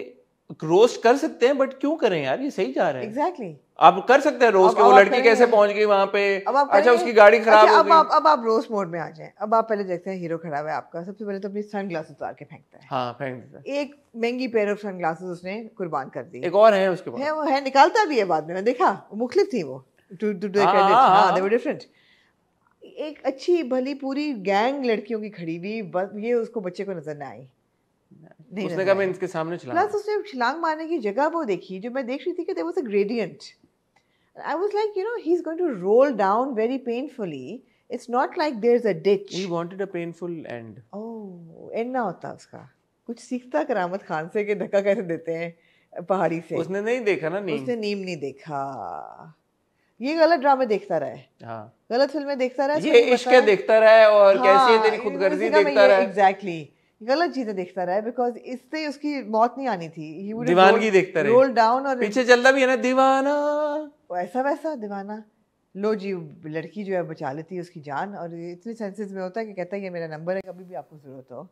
roast कर सकते हैं but क्यों करें यार ये सही जा रहा है एग्जैक्टली exactly. आप कर सकते हैं रोज के वो लड़की कैसे पहुंच गई वहां पे अच्छा उसकी गाड़ी अच्छा, खराब अच्छा, हो गई अब आप अब आप रोज मोड में आ जाएं अब आप पहले देखते हैं हीरो खराब है आपका सबसे पहले तो अपनी सन ग्लास उतार के फेंकता है हाँ फेंक देता है एक महंगी पेयर ऑफ सन ग्लासेस उसने कुर्बान कर दी एक और है उसके पास है वो है निकालता भी है बाद में देखा मुख्तलिफ थी वो डिफरेंट हाँ, हाँ, हाँ, एक अच्छी भली पूरी गैंग लड़कियों की खड़ी हुई बस ये उसको बच्चे को नजर न आई नहीं उसने कहा मैं इनके सामने छलांग प्लस उसने छलांग मारने की जगह वो देखी जो मैं देख रही थी कि there was a gradient I was like, you know, he's going to roll down very painfully. It's not like there's a ditch. He wanted a painful end. Oh, end ना होता उसका. कुछ सीखता करामत खान से के धक्का कर देते हैं पहाड़ी से. उसने नहीं देखा ना नीम. उसने नीम नहीं देखा. ये गलत ड्रामे देखता रहे हाँ. गलत फिल्में देखता रहे ये इश्क देखता रहे और हाँ, कैसी है तेरी हाँ, खुदगर्जी देखता रहे एग्जैक्टली exactly. गलत चीजें देखता रहा है बिकॉज इससे उसकी मौत नहीं आनी थी दीवानगी देखता रहे रोल डाउन और पीछे चलता भी है ना दीवाना ऐसा वैसा दीवाना लो जी लड़की जो है बचा लेती है उसकी जान और इतने सेंसेस में होता है कि कहता है ये मेरा नंबर है कभी भी आपको जरूरत हो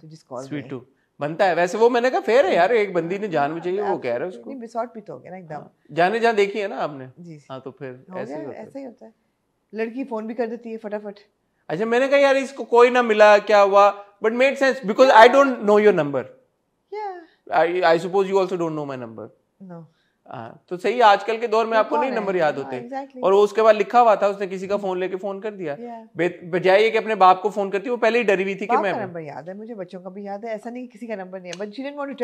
तो जिस कॉल स्वीट टू बनता है वैसे वो मैंने कहा फेर है यार एक बंदी ने जान बचाई वो कह रहा है उसको नहीं बिसॉट भी तो हो गया ना एकदम हाँ, जाने जान देखी है ना आपने जी हाँ तो फिर ऐसे ही ऐसा ही होता है लड़की फोन भी कर देती है फटाफट अच्छा मैंने कहा यार इसको कोई ना मिला क्या हुआ but made sense because yeah. I don't know your number. Yeah. I I suppose you also don't know my number. No. हाँ तो सही आजकल के दौर में आपको नहीं नंबर याद होते हाँ, exactly. और वो उसके बाद लिखा हुआ था उसने किसी का फोन mm-hmm. लेके फोन कर दिया yeah. बजाय कि अपने बाप को फोन करती वो पहले ही डरी हुई थी कि मैं नंबर याद है मुझे बच्चों का भी याद है ऐसा नहीं किसी का नंबर नहीं है but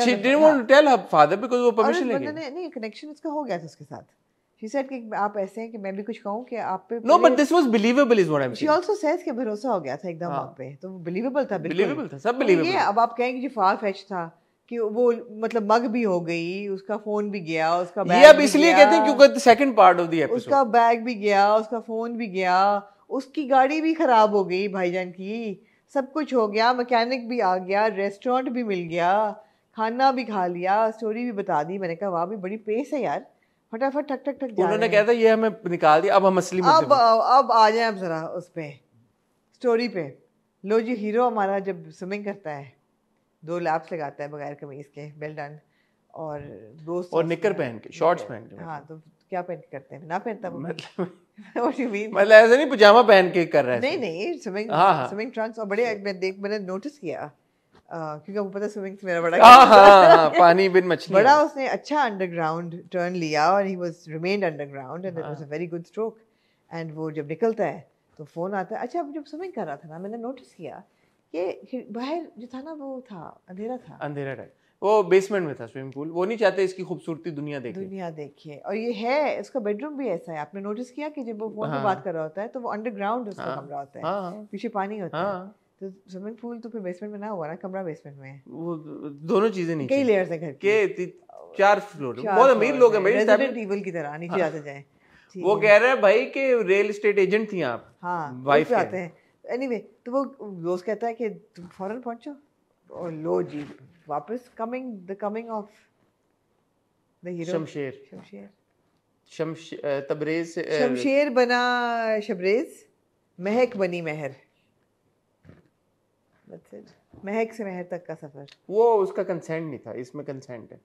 she didn't want to tell her father because वो परमिशन लेके नहीं कनेक्शन इसका हो गया था उसके साथ she said कि आप ऐसे हैं कि मैं भी कुछ कहूँ कि आप पे no but this was believable is what I'm saying. she also says कि भरोसा हो गया था एकदम हाँ। आप पे तो believable था बिल्कुल believable था सब तो believable ये अब आप कहेंगे जो far fetch था कि वो मतलब मग भी हो गई उसका फोन भी गया उसका बैग ये अब इसलिए कहते हैं क्योंकि second part of the episode उसका बैग भी गया उसका फोन भी गया उसकी गाड़ी भी खराब हो गई भाईजान की सब कुछ हो गया मैकेनिक भी आ गया रेस्टोरेंट भी मिल गया खाना भी खा लिया स्टोरी भी बता दी मैंने कहा वाह भी बड़ी पेस है यार फटाफट ठक ठक ठक उन्होंने कहा था ये हमें निकाल दिया अब हम असली अब अब अब आ जाए अब जरा उस पर स्टोरी पे लो जी हीरो हमारा जब स्विमिंग करता है दो लैप्स लगाता है बगैर कमीज के बेल डन और दोस्त और निकर पहन के शॉर्ट्स पहन के हाँ तो क्या पहन के करते हैं ना पहनता वो मतलब मतलब ऐसे नहीं पजामा पहन के कर रहे हैं नहीं नहीं स्विमिंग स्विमिंग ट्रंक्स और बड़े मैंने देख मैंने नोटिस किया क्योंकि आपको पता स्विमिंग मेरा बड़ा हाँ, हाँ, हाँ, हाँ, पानी बिन मछली बड़ा उसने अच्छा अंडरग्राउंड टर्न लिया और he was remained underground and it was a very good stroke and वो जब निकलता है तो फ़ोन आता है अच्छा जब स्विमिंग कर रहा था ना मैंने नोटिस किया कि बाहर जो था ना वो था अंधेरा था अंधेरा टाइप वो बेसमेंट में था स्विमिंग पूल वो नहीं चाहते इसकी खूबसूरती दुनिया देखे दुनिया देखिए और ये है इसका बेडरूम भी ऐसा है आपने नोटिस किया कि जब वो फोन हाँ। पे बात कर रहा होता है तो वो अंडरग्राउंड उसका हाँ। कमरा होता है हाँ।, हाँ। पीछे पानी होता है तो स्विमिंग पूल तो फिर बेसमेंट में ना हुआ ना कमरा बेसमेंट में वो दोनों चीजें नीचे कई लेयर्स हैं घर के चार फ्लोर बहुत अमीर लोग हैं भाई रेजिडेंट इविल की तरह नीचे आते हाँ। जाएं वो कह रहे हैं भाई कि रियल एस्टेट एजेंट थी आप हाँ वाइफ आते हैं एनीवे anyway, तो वो दोस्त कहता है कि तुम फौरन पहुंचो और लो जी वापस coming the coming of the hero Shamsher Shamsher Shamsher Tabrez Shamsher बना शबरेज महक बनी महर दैट्स इट महक से महक तक का सफर वो उसका कंसेंट नहीं था इसमें कंसेंट है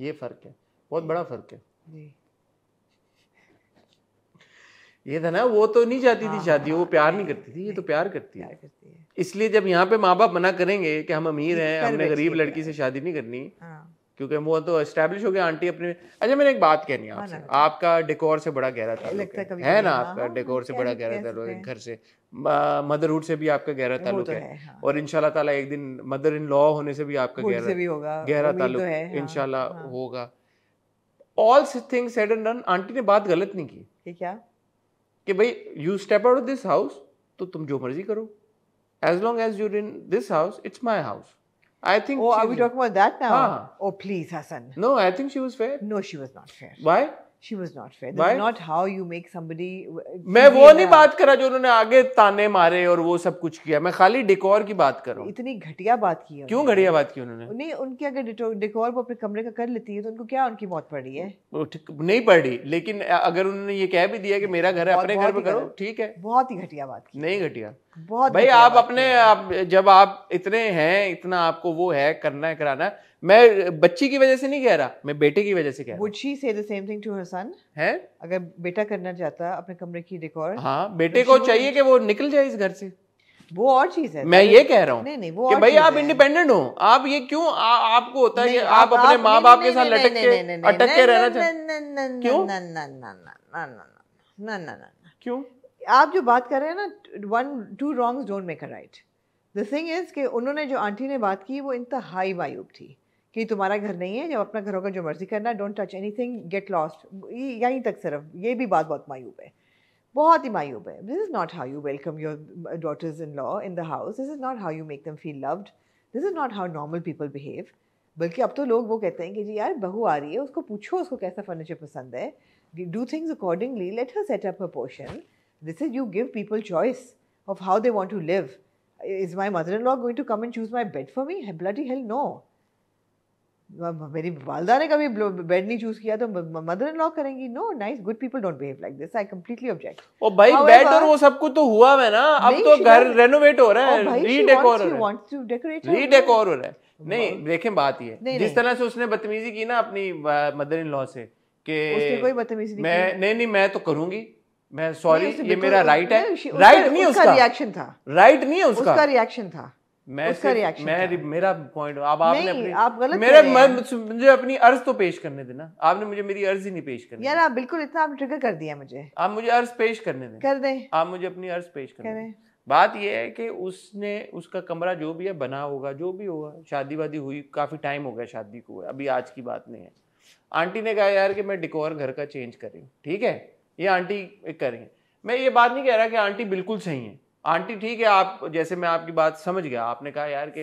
ये फर्क है बहुत बड़ा फर्क है जी ये था ना वो तो नहीं जाती थी हाँ। शादी वो प्यार नहीं करती थी ये तो प्यार करती है इसलिए जब यहाँ पे माँ बाप मना करेंगे कि हम अमीर तो हैं हमने गरीब तो लड़की से शादी नहीं करनी हाँ। क्योंकि वो तो एस्टेब्लिश हो गया आंटी अपने अच्छा मैंने एक बात कहनी है हाँ आपसे आपका डेकोर से बड़ा गहरा था है, ना हाँ, आपका डेकोर से बड़ा गहरा था घर से मदरहुड से भी आपका गहरा ताल्लुक तो है हाँ। और इंशाल्लाह ताला एक दिन मदर इन लॉ होने से भी आपका गहरा गहरा तो ताल्लुक इनशाला होगा all things said and done aunty ने बात गलत नहीं की क्या कि भाई you step out this house तो तुम जो मर्जी करो as long as you in this house it's my house I think. Oh, are we talking about that now? Ah. Oh, please, Hassan. No, I think she was fair. No, she was not fair. Why? She was not fair not how you make somebody मैं वो नहीं बात करा जो उन्होंने आगे ताने मारे और वो सब कुछ किया मैं खाली डिकोर की बात कर रहा हूँ इतनी घटिया बात की क्यों घटिया बात की उन्होंने नहीं उनकी अगर डिकोर वो अपने कमरे का कर लेती है तो उनको क्या उनकी मौत पड़ी है नहीं पड़ी लेकिन अगर उन्होंने ये कह भी दिया कि मेरा घर है अपने घर पे करो ठीक है बहुत ही घटिया बात की नहीं घटिया बहुत भाई आप अपने आप जब आप इतने हैं इतना आपको वो है करना है कराना है मैं बच्ची की वजह से नहीं कह रहा मैं बेटे की वजह से कह रहा would she say the same thing to her son है अगर बेटा करना चाहता अपने कमरे की डेकोर हाँ बेटे तो को चाहिए कि वो निकल जाए इस घर से वो और चीज है मैं ये कह रहा हूँ नहीं नहीं वो कि भाई आप इंडिपेंडेंट हो आप ये क्यों आ, आपको होता है कि आप अपने माँ बाप के साथ लटक के अटक के रहना चाहते क्यों क्यों आप जो बात कर रहे हैं ना one two wrongs don't make a right the thing is कि उन्होंने जो आंटी ने बात की वो इंतहाई वायुब थी कि तुम्हारा घर नहीं है जब अपना घरों का जो मर्जी करना don't touch anything get lost यहीं तक सिर्फ ये भी बात बहुत मायूब है बहुत ही मायूब है this is not how you welcome your daughters in law in the house this is not how you make them feel loved this is not how normal people behave बल्कि अब तो लोग वो कहते हैं कि जी यार बहू आ रही है उसको पूछो उसको कैसा फर्नीचर पसंद है do things accordingly let her set up a portion this is you give people choice of how they want to live is my mother in law going to come and choose my bed for me bloody hell no मेरी वालदा ने कभी bed नहीं choose किया तो mother in law करेंगी no nice good people don't behave like this I completely object oh भाई bed और वो सब कुछ तो हुआ है ना अब तो घर रेनोवेट oh, हो रहा है रीडेकोर हो रहा है रीडेकोर हो रहा है नहीं देखें बात ये जिस तरह से उसने बदतमीजी की ना अपनी मदर इन लॉ से कि उसकी कोई बदतमीजी नहीं मैं नहीं नहीं मैं तो करूंगी मैं सॉरी ये मेरा राइट है राइट नहीं उसका रिएक्शन था राइट नहीं है उसका उसका रिएक्शन था मैं उसका मेरा पॉइंट मुझे अपनी अर्ज तो पेश करने देना आपने मुझे मेरी अर्ज ही नहीं पेश कर दिया मुझे आप मुझे अर्ज पेश करने आप मुझे अपनी अर्ज पेश कर बात ये है कि उसने उसका कमरा जो भी है बना होगा जो भी होगा शादी वादी हुई काफ़ी टाइम हो गया शादी को अभी आज की बात नहीं है आंटी ने कहा यार कि मैं डिकोर घर का चेंज कर रही हूँ ठीक है ये आंटी कर रही मैं ये बात नहीं कह रहा कि आंटी बिल्कुल सही है आंटी ठीक है आप जैसे मैं आपकी बात समझ गया आपने कहा यार कि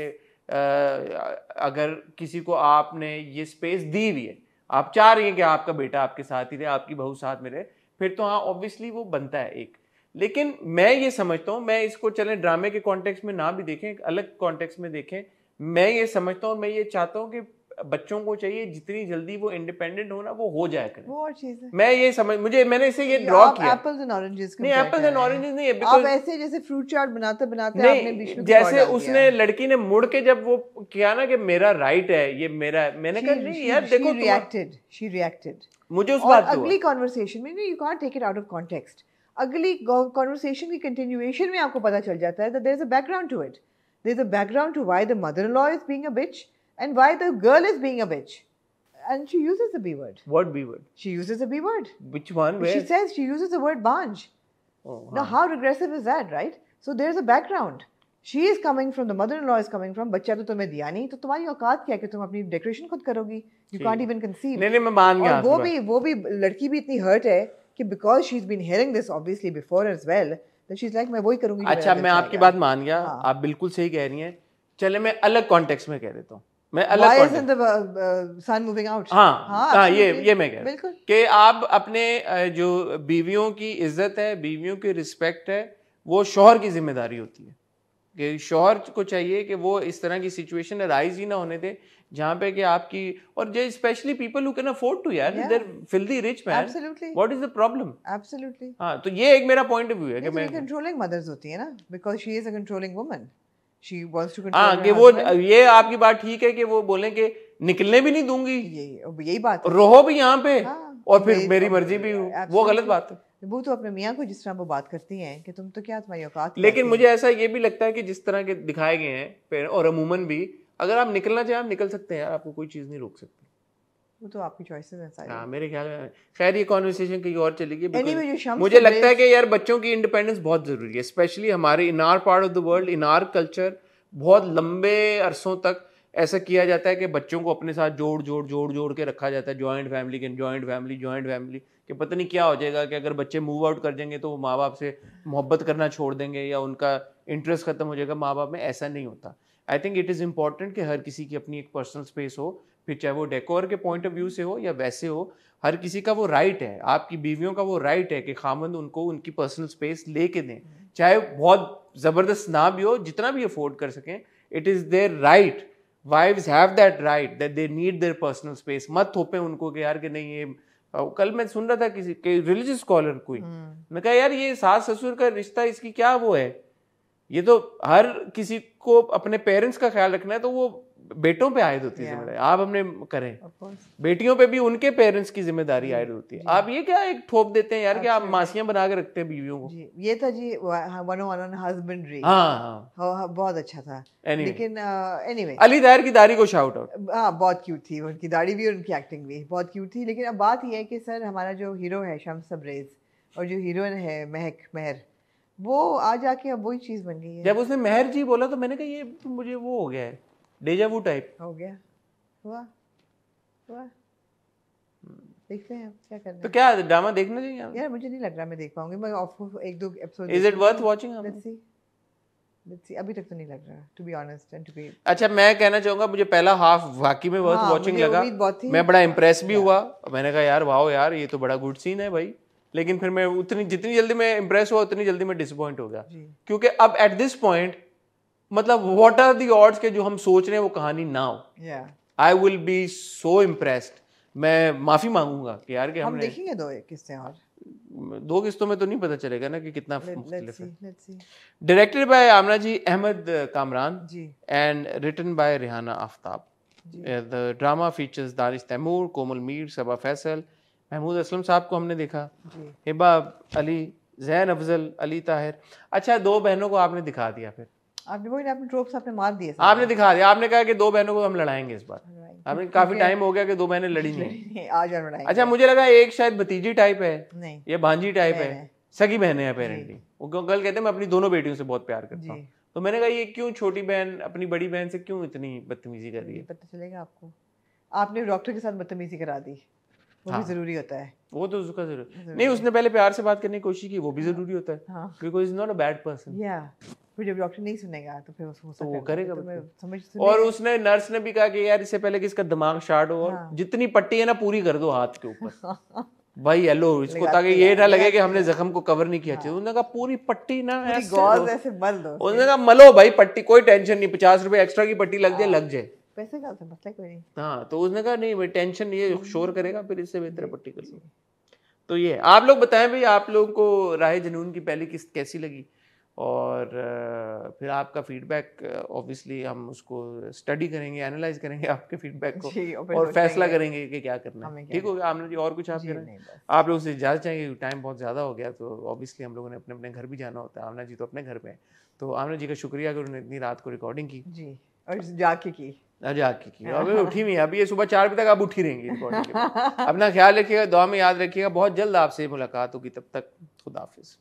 अगर किसी को आपने ये स्पेस दी हुई है आप चाह रही हैं कि आपका बेटा आपके साथ ही रहे आपकी बहू साथ में रहे फिर तो हाँ ऑब्वियसली वो बनता है एक लेकिन मैं ये समझता हूँ मैं इसको चले ड्रामे के कॉन्टेक्स्ट में ना भी देखें अलग कॉन्टेक्स्ट में देखें मैं ये समझता हूँ मैं ये चाहता हूँ कि बच्चों को चाहिए जितनी जल्दी वो इंडिपेंडेंट होना वो हो जाए करें वो चीज मैं ये समझ मुझे मैंने इसे ये ड्रॉ किया एप्पल्स एंड ऑरेंजेस नहीं एप्पल्स एंड ऑरेंजेस नहीं है आप ऐसे जैसे फ्रूट चाट बनाते बनाते आपने बीच में जैसे उसने लड़की ने मुड़ के जब वो किया ना कि मेरा राइट है ये मेरा मैंने कहा नहीं यार देखो शी रिएक्टेड शी रिएक्टेड मुझे उस बात अगली कन्वर्सेशन में you can't take it out of context अगली कन्वर्सेशन की कंटिन्यूएशन में आपको पता चल जाता है that there is a background to it there is a background to why the mother in law is being a bitch and why the girl is being a bitch, And she uses the B word. What B word? She uses the B word. Which one? Where? She says she uses the word Banj. Oh, Now, how regressive is that, right? So, there's a background. She is coming from, the mother in law is coming from, but to tumhe diya nahi, to tumhari aukaat kya ki tum apni decoration khud karogi. You can't even conceive. Nene, main maan gaya. Aur wo bhi, wo bhi, ladki bhi itni hurt hai, ki because she's been hearing this obviously before as well, then she's like, main wohi karungi. Achha, main aapki baat maan gaya. Aap bilkul sahi keh rahi मैं अलग uh, uh, हाँ, हाँ हाँ, ये ये मैं कह रहा हूँ कि आप अपने जो बीवियों की इज्जत है बीवियों की रिस्पेक्ट है वो शोहर की जिम्मेदारी होती है कि शोहर को चाहिए कि वो इस तरह की सिचुएशन राइज ही ना होने दे जहाँ पे कि आपकी और जो specially people who can afford to यार इधर filthy rich man absolutely what is the problem absolutely हां तो ये एक मेरा पॉइंट ऑफ व्यू है कि मैं कंट्रोलिंग मदर्स होती है ना because she is a controlling woman she हाँ, कि वो ये आपकी बात ठीक है कि वो बोले कि निकलने भी नहीं दूंगी यही यही बात रहो भी यहाँ पे हाँ, और फिर मेरी तो मर्जी भी वो गलत बात है वो तो अपने मियाँ को जिस तरह वो बात करती हैं कि तुम तो क्या तुम्हारी औकात लेकिन मुझे ऐसा ये भी लगता है कि जिस तरह के दिखाए गए हैं और अमूमन भी अगर आप निकलना चाहें आप निकल सकते हैं आपको कोई चीज़ नहीं रोक सकती वो तो आपकी चॉइसेस हैं सारी हाँ मेरे ख्याल में खैर ये कॉन्वर्सेशन कहीं और चलेगी anyway, मुझे लगता है कि यार बच्चों की इंडिपेंडेंस बहुत ज़रूरी है स्पेशली हमारे in our part of the world in our culture बहुत लंबे अरसों तक ऐसा किया जाता है कि बच्चों को अपने साथ जोड़ जोड़ जोड़ जोड़ के रखा जाता है जॉइंट फैमिली के जॉइंट फैमिली जॉइंट फैमिली कि पता नहीं क्या हो जाएगा कि अगर बच्चे मूव आउट कर जाएंगे तो वो माँ बाप से मोहब्बत करना छोड़ देंगे या उनका इंटरेस्ट खत्म हो जाएगा माँ बाप में ऐसा नहीं होता I think it is important कि हर किसी की अपनी एक पर्सनल स्पेस हो फिर चाहे वो डेकोर के पॉइंट ऑफ व्यू से हो या वैसे हो हर किसी का वो राइट है आपकी बीवियों का वो राइट है कि खामंद उनको उनकी पर्सनल स्पेस ले के दें हम्म। चाहे बहुत ज़बरदस्त ना भी हो जितना भी अफोर्ड कर सकें it is their right wives have that right that they need their personal space मत थोपे उनको कि यार कि नहीं ये कल मैं सुन रहा था किसी के रिलीजियस स्कॉलर कोई hmm. मैं कहा यार ये सास ससुर का रिश्ता इसकी क्या वो है ये तो हर किसी को अपने पेरेंट्स का ख्याल रखना है तो वो बेटों पे आयद होती है yeah. जिम्मेदारी आप हमने करें बेटियों पे भी उनके पेरेंट्स की जिम्मेदारी आयद होती है आप ये क्या एक ठोप देते हैं यार कि आप मासियां बना के रखते हैं बीवियों को जी ये था जी वन वन ऑन हस्बेंड्री बहुत अच्छा था anyway. लेकिन एनीवे uh, anyway, अली दायर की दाढ़ी को शाउट आउट हाँ बहुत क्यूट थी उनकी दाढ़ी भी उनकी एक्टिंग भी बहुत क्यूट थी लेकिन अब बात यह है कि सर हमारा जो हीरो है शम सबरेज और जो हीरोइन है महक मेहर वो आ जाके अब वही चीज़ बन गई है जब उसने मेहर जी बोला तो मैंने कहा ये तो मुझे वो हो गया है डेजावू टाइप हो गया हुआ हुआ देखते हैं क्या करना तो क्या ड्रामा देखना चाहिए यार मुझे नहीं लग रहा मैं देख पाऊंगी मैं ऑफ एक दो episode is it worth watching let's see let's see अभी तक तो नहीं लग रहा to be honest and to be अच्छा मैं कहना चाहूंगा मुझे पहला हाफ वाकई में वर्थ वाचिंग हाँ, लगा मैं बड़ा इंप्रेस भी हुआ मैंने कहा यार वाओ यार ये तो बड़ा गुड सीन है भाई लेकिन फिर मैं उतनी जितनी जल्दी मैं इंप्रेस हुआ उतनी जल्दी मैं डिसअपॉइंट हो गया क्योंकि अब एट दिस पॉइंट मतलब वॉट आर दी ऑर्ड्स के जो हम सोच रहे हैं वो कहानी ना हो I will be so impressed मैं माफी मांगूंगा कि यार के हम हमने... देखेंगे दो किस्से और दो किस्तों में तो नहीं पता चलेगा ना कि कितना directed by Aamna ji Ahmed Kamran and written by Rihana Aftab the drama features Danish Taimoor Komal Meer Saba Faisal Mehmood Aslam Sahab को हमने देखा हिबा अली जैन अफजल अली ताहिर अच्छा दो बहनों को आपने दिखा दिया फिर आपने वही आपने ट्रोप्स आपने मार दिए आपने दिखा दिया आपने कहा कि दो बहनों को हम लड़ाएंगे इस बार आपने काफी टाइम हो गया कि दो बहने लड़ी नहीं आज लड़ाएंगे अच्छा मुझे लगा एक शायद भतीजी टाइप है नहीं ये भांजी टाइप है सगी बहने अपेरेंटली वो कल कहते हैं मैं अपनी दोनों बेटियों से बहुत प्यार करता हूँ तो मैंने कहा ये क्यों छोटी बहन अपनी बड़ी बहन से क्यों इतनी बदतमीजी कर रही है पता चलेगा आपको आपने डॉक्टर के साथ बदतमीजी करा दी वो हाँ। भी जरूरी होता है वो तो उसका जरूर नहीं उसने पहले प्यार से बात करने की कोशिश की वो भी हाँ। जरूरी होता है because is not a bad person फिर जब डॉक्टर नहीं सुनेगा तो फिर उसको तो वो करेगा तो समझ और उसने नर्स ने भी कहा कि यार इससे पहले कि इसका दिमाग शार्ट हो और हाँ। जितनी पट्टी है ना पूरी कर दो हाथ के ऊपर भाई हेलो इसको ताकि ये ना लगे कि हमने जख्म को कवर नहीं किया हाँ। अच्छा, उन्होंने कहा पूरी पट्टी ना ऐसे ऐसे मल दो उन्होंने कहा मलो भाई पट्टी कोई टेंशन नहीं पचास रुपए एक्स्ट्रा की पट्टी लग जाए हाँ। लग जाए पैसे का मसला मतलब कोई नहीं हाँ तो उसने कहा नहीं भाई टेंशन ये हम्म। शोर करेगा फिर इससे बेहतर पट्टी कर लो तो ये आप लोग बताएं भाई आप लोगों को राय जनून की पहली किस्त कैसी लगी और फिर आपका फीडबैक ऑब्वियसली हम उसको स्टडी करेंगे एनालाइज करेंगे आपके फीडबैक को और फैसला करेंगे कि क्या करना है ठीक हो गया आपने जी तो और कुछ आप करें आप लोगों से इजाज़त चाहेंगे टाइम बहुत ज़्यादा हो गया तो ऑब्वियसली हम लोगों ने अपने अपने घर भी जाना होता है आमना जी तो अपने घर पे हैं तो आमना जी का शुक्रिया कि उन्होंने इतनी रात को रिकॉर्डिंग की जी और जाके की अरे हाँ, आके की अभी उठी नहीं अभी ये सुबह चार बजे तक आप उठी रहेंगी रिकॉर्डिंग अपना ख्याल रखिएगा दुआ में याद रखिएगा बहुत जल्द आपसे मुलाकात होगी तब तक खुदाफिज़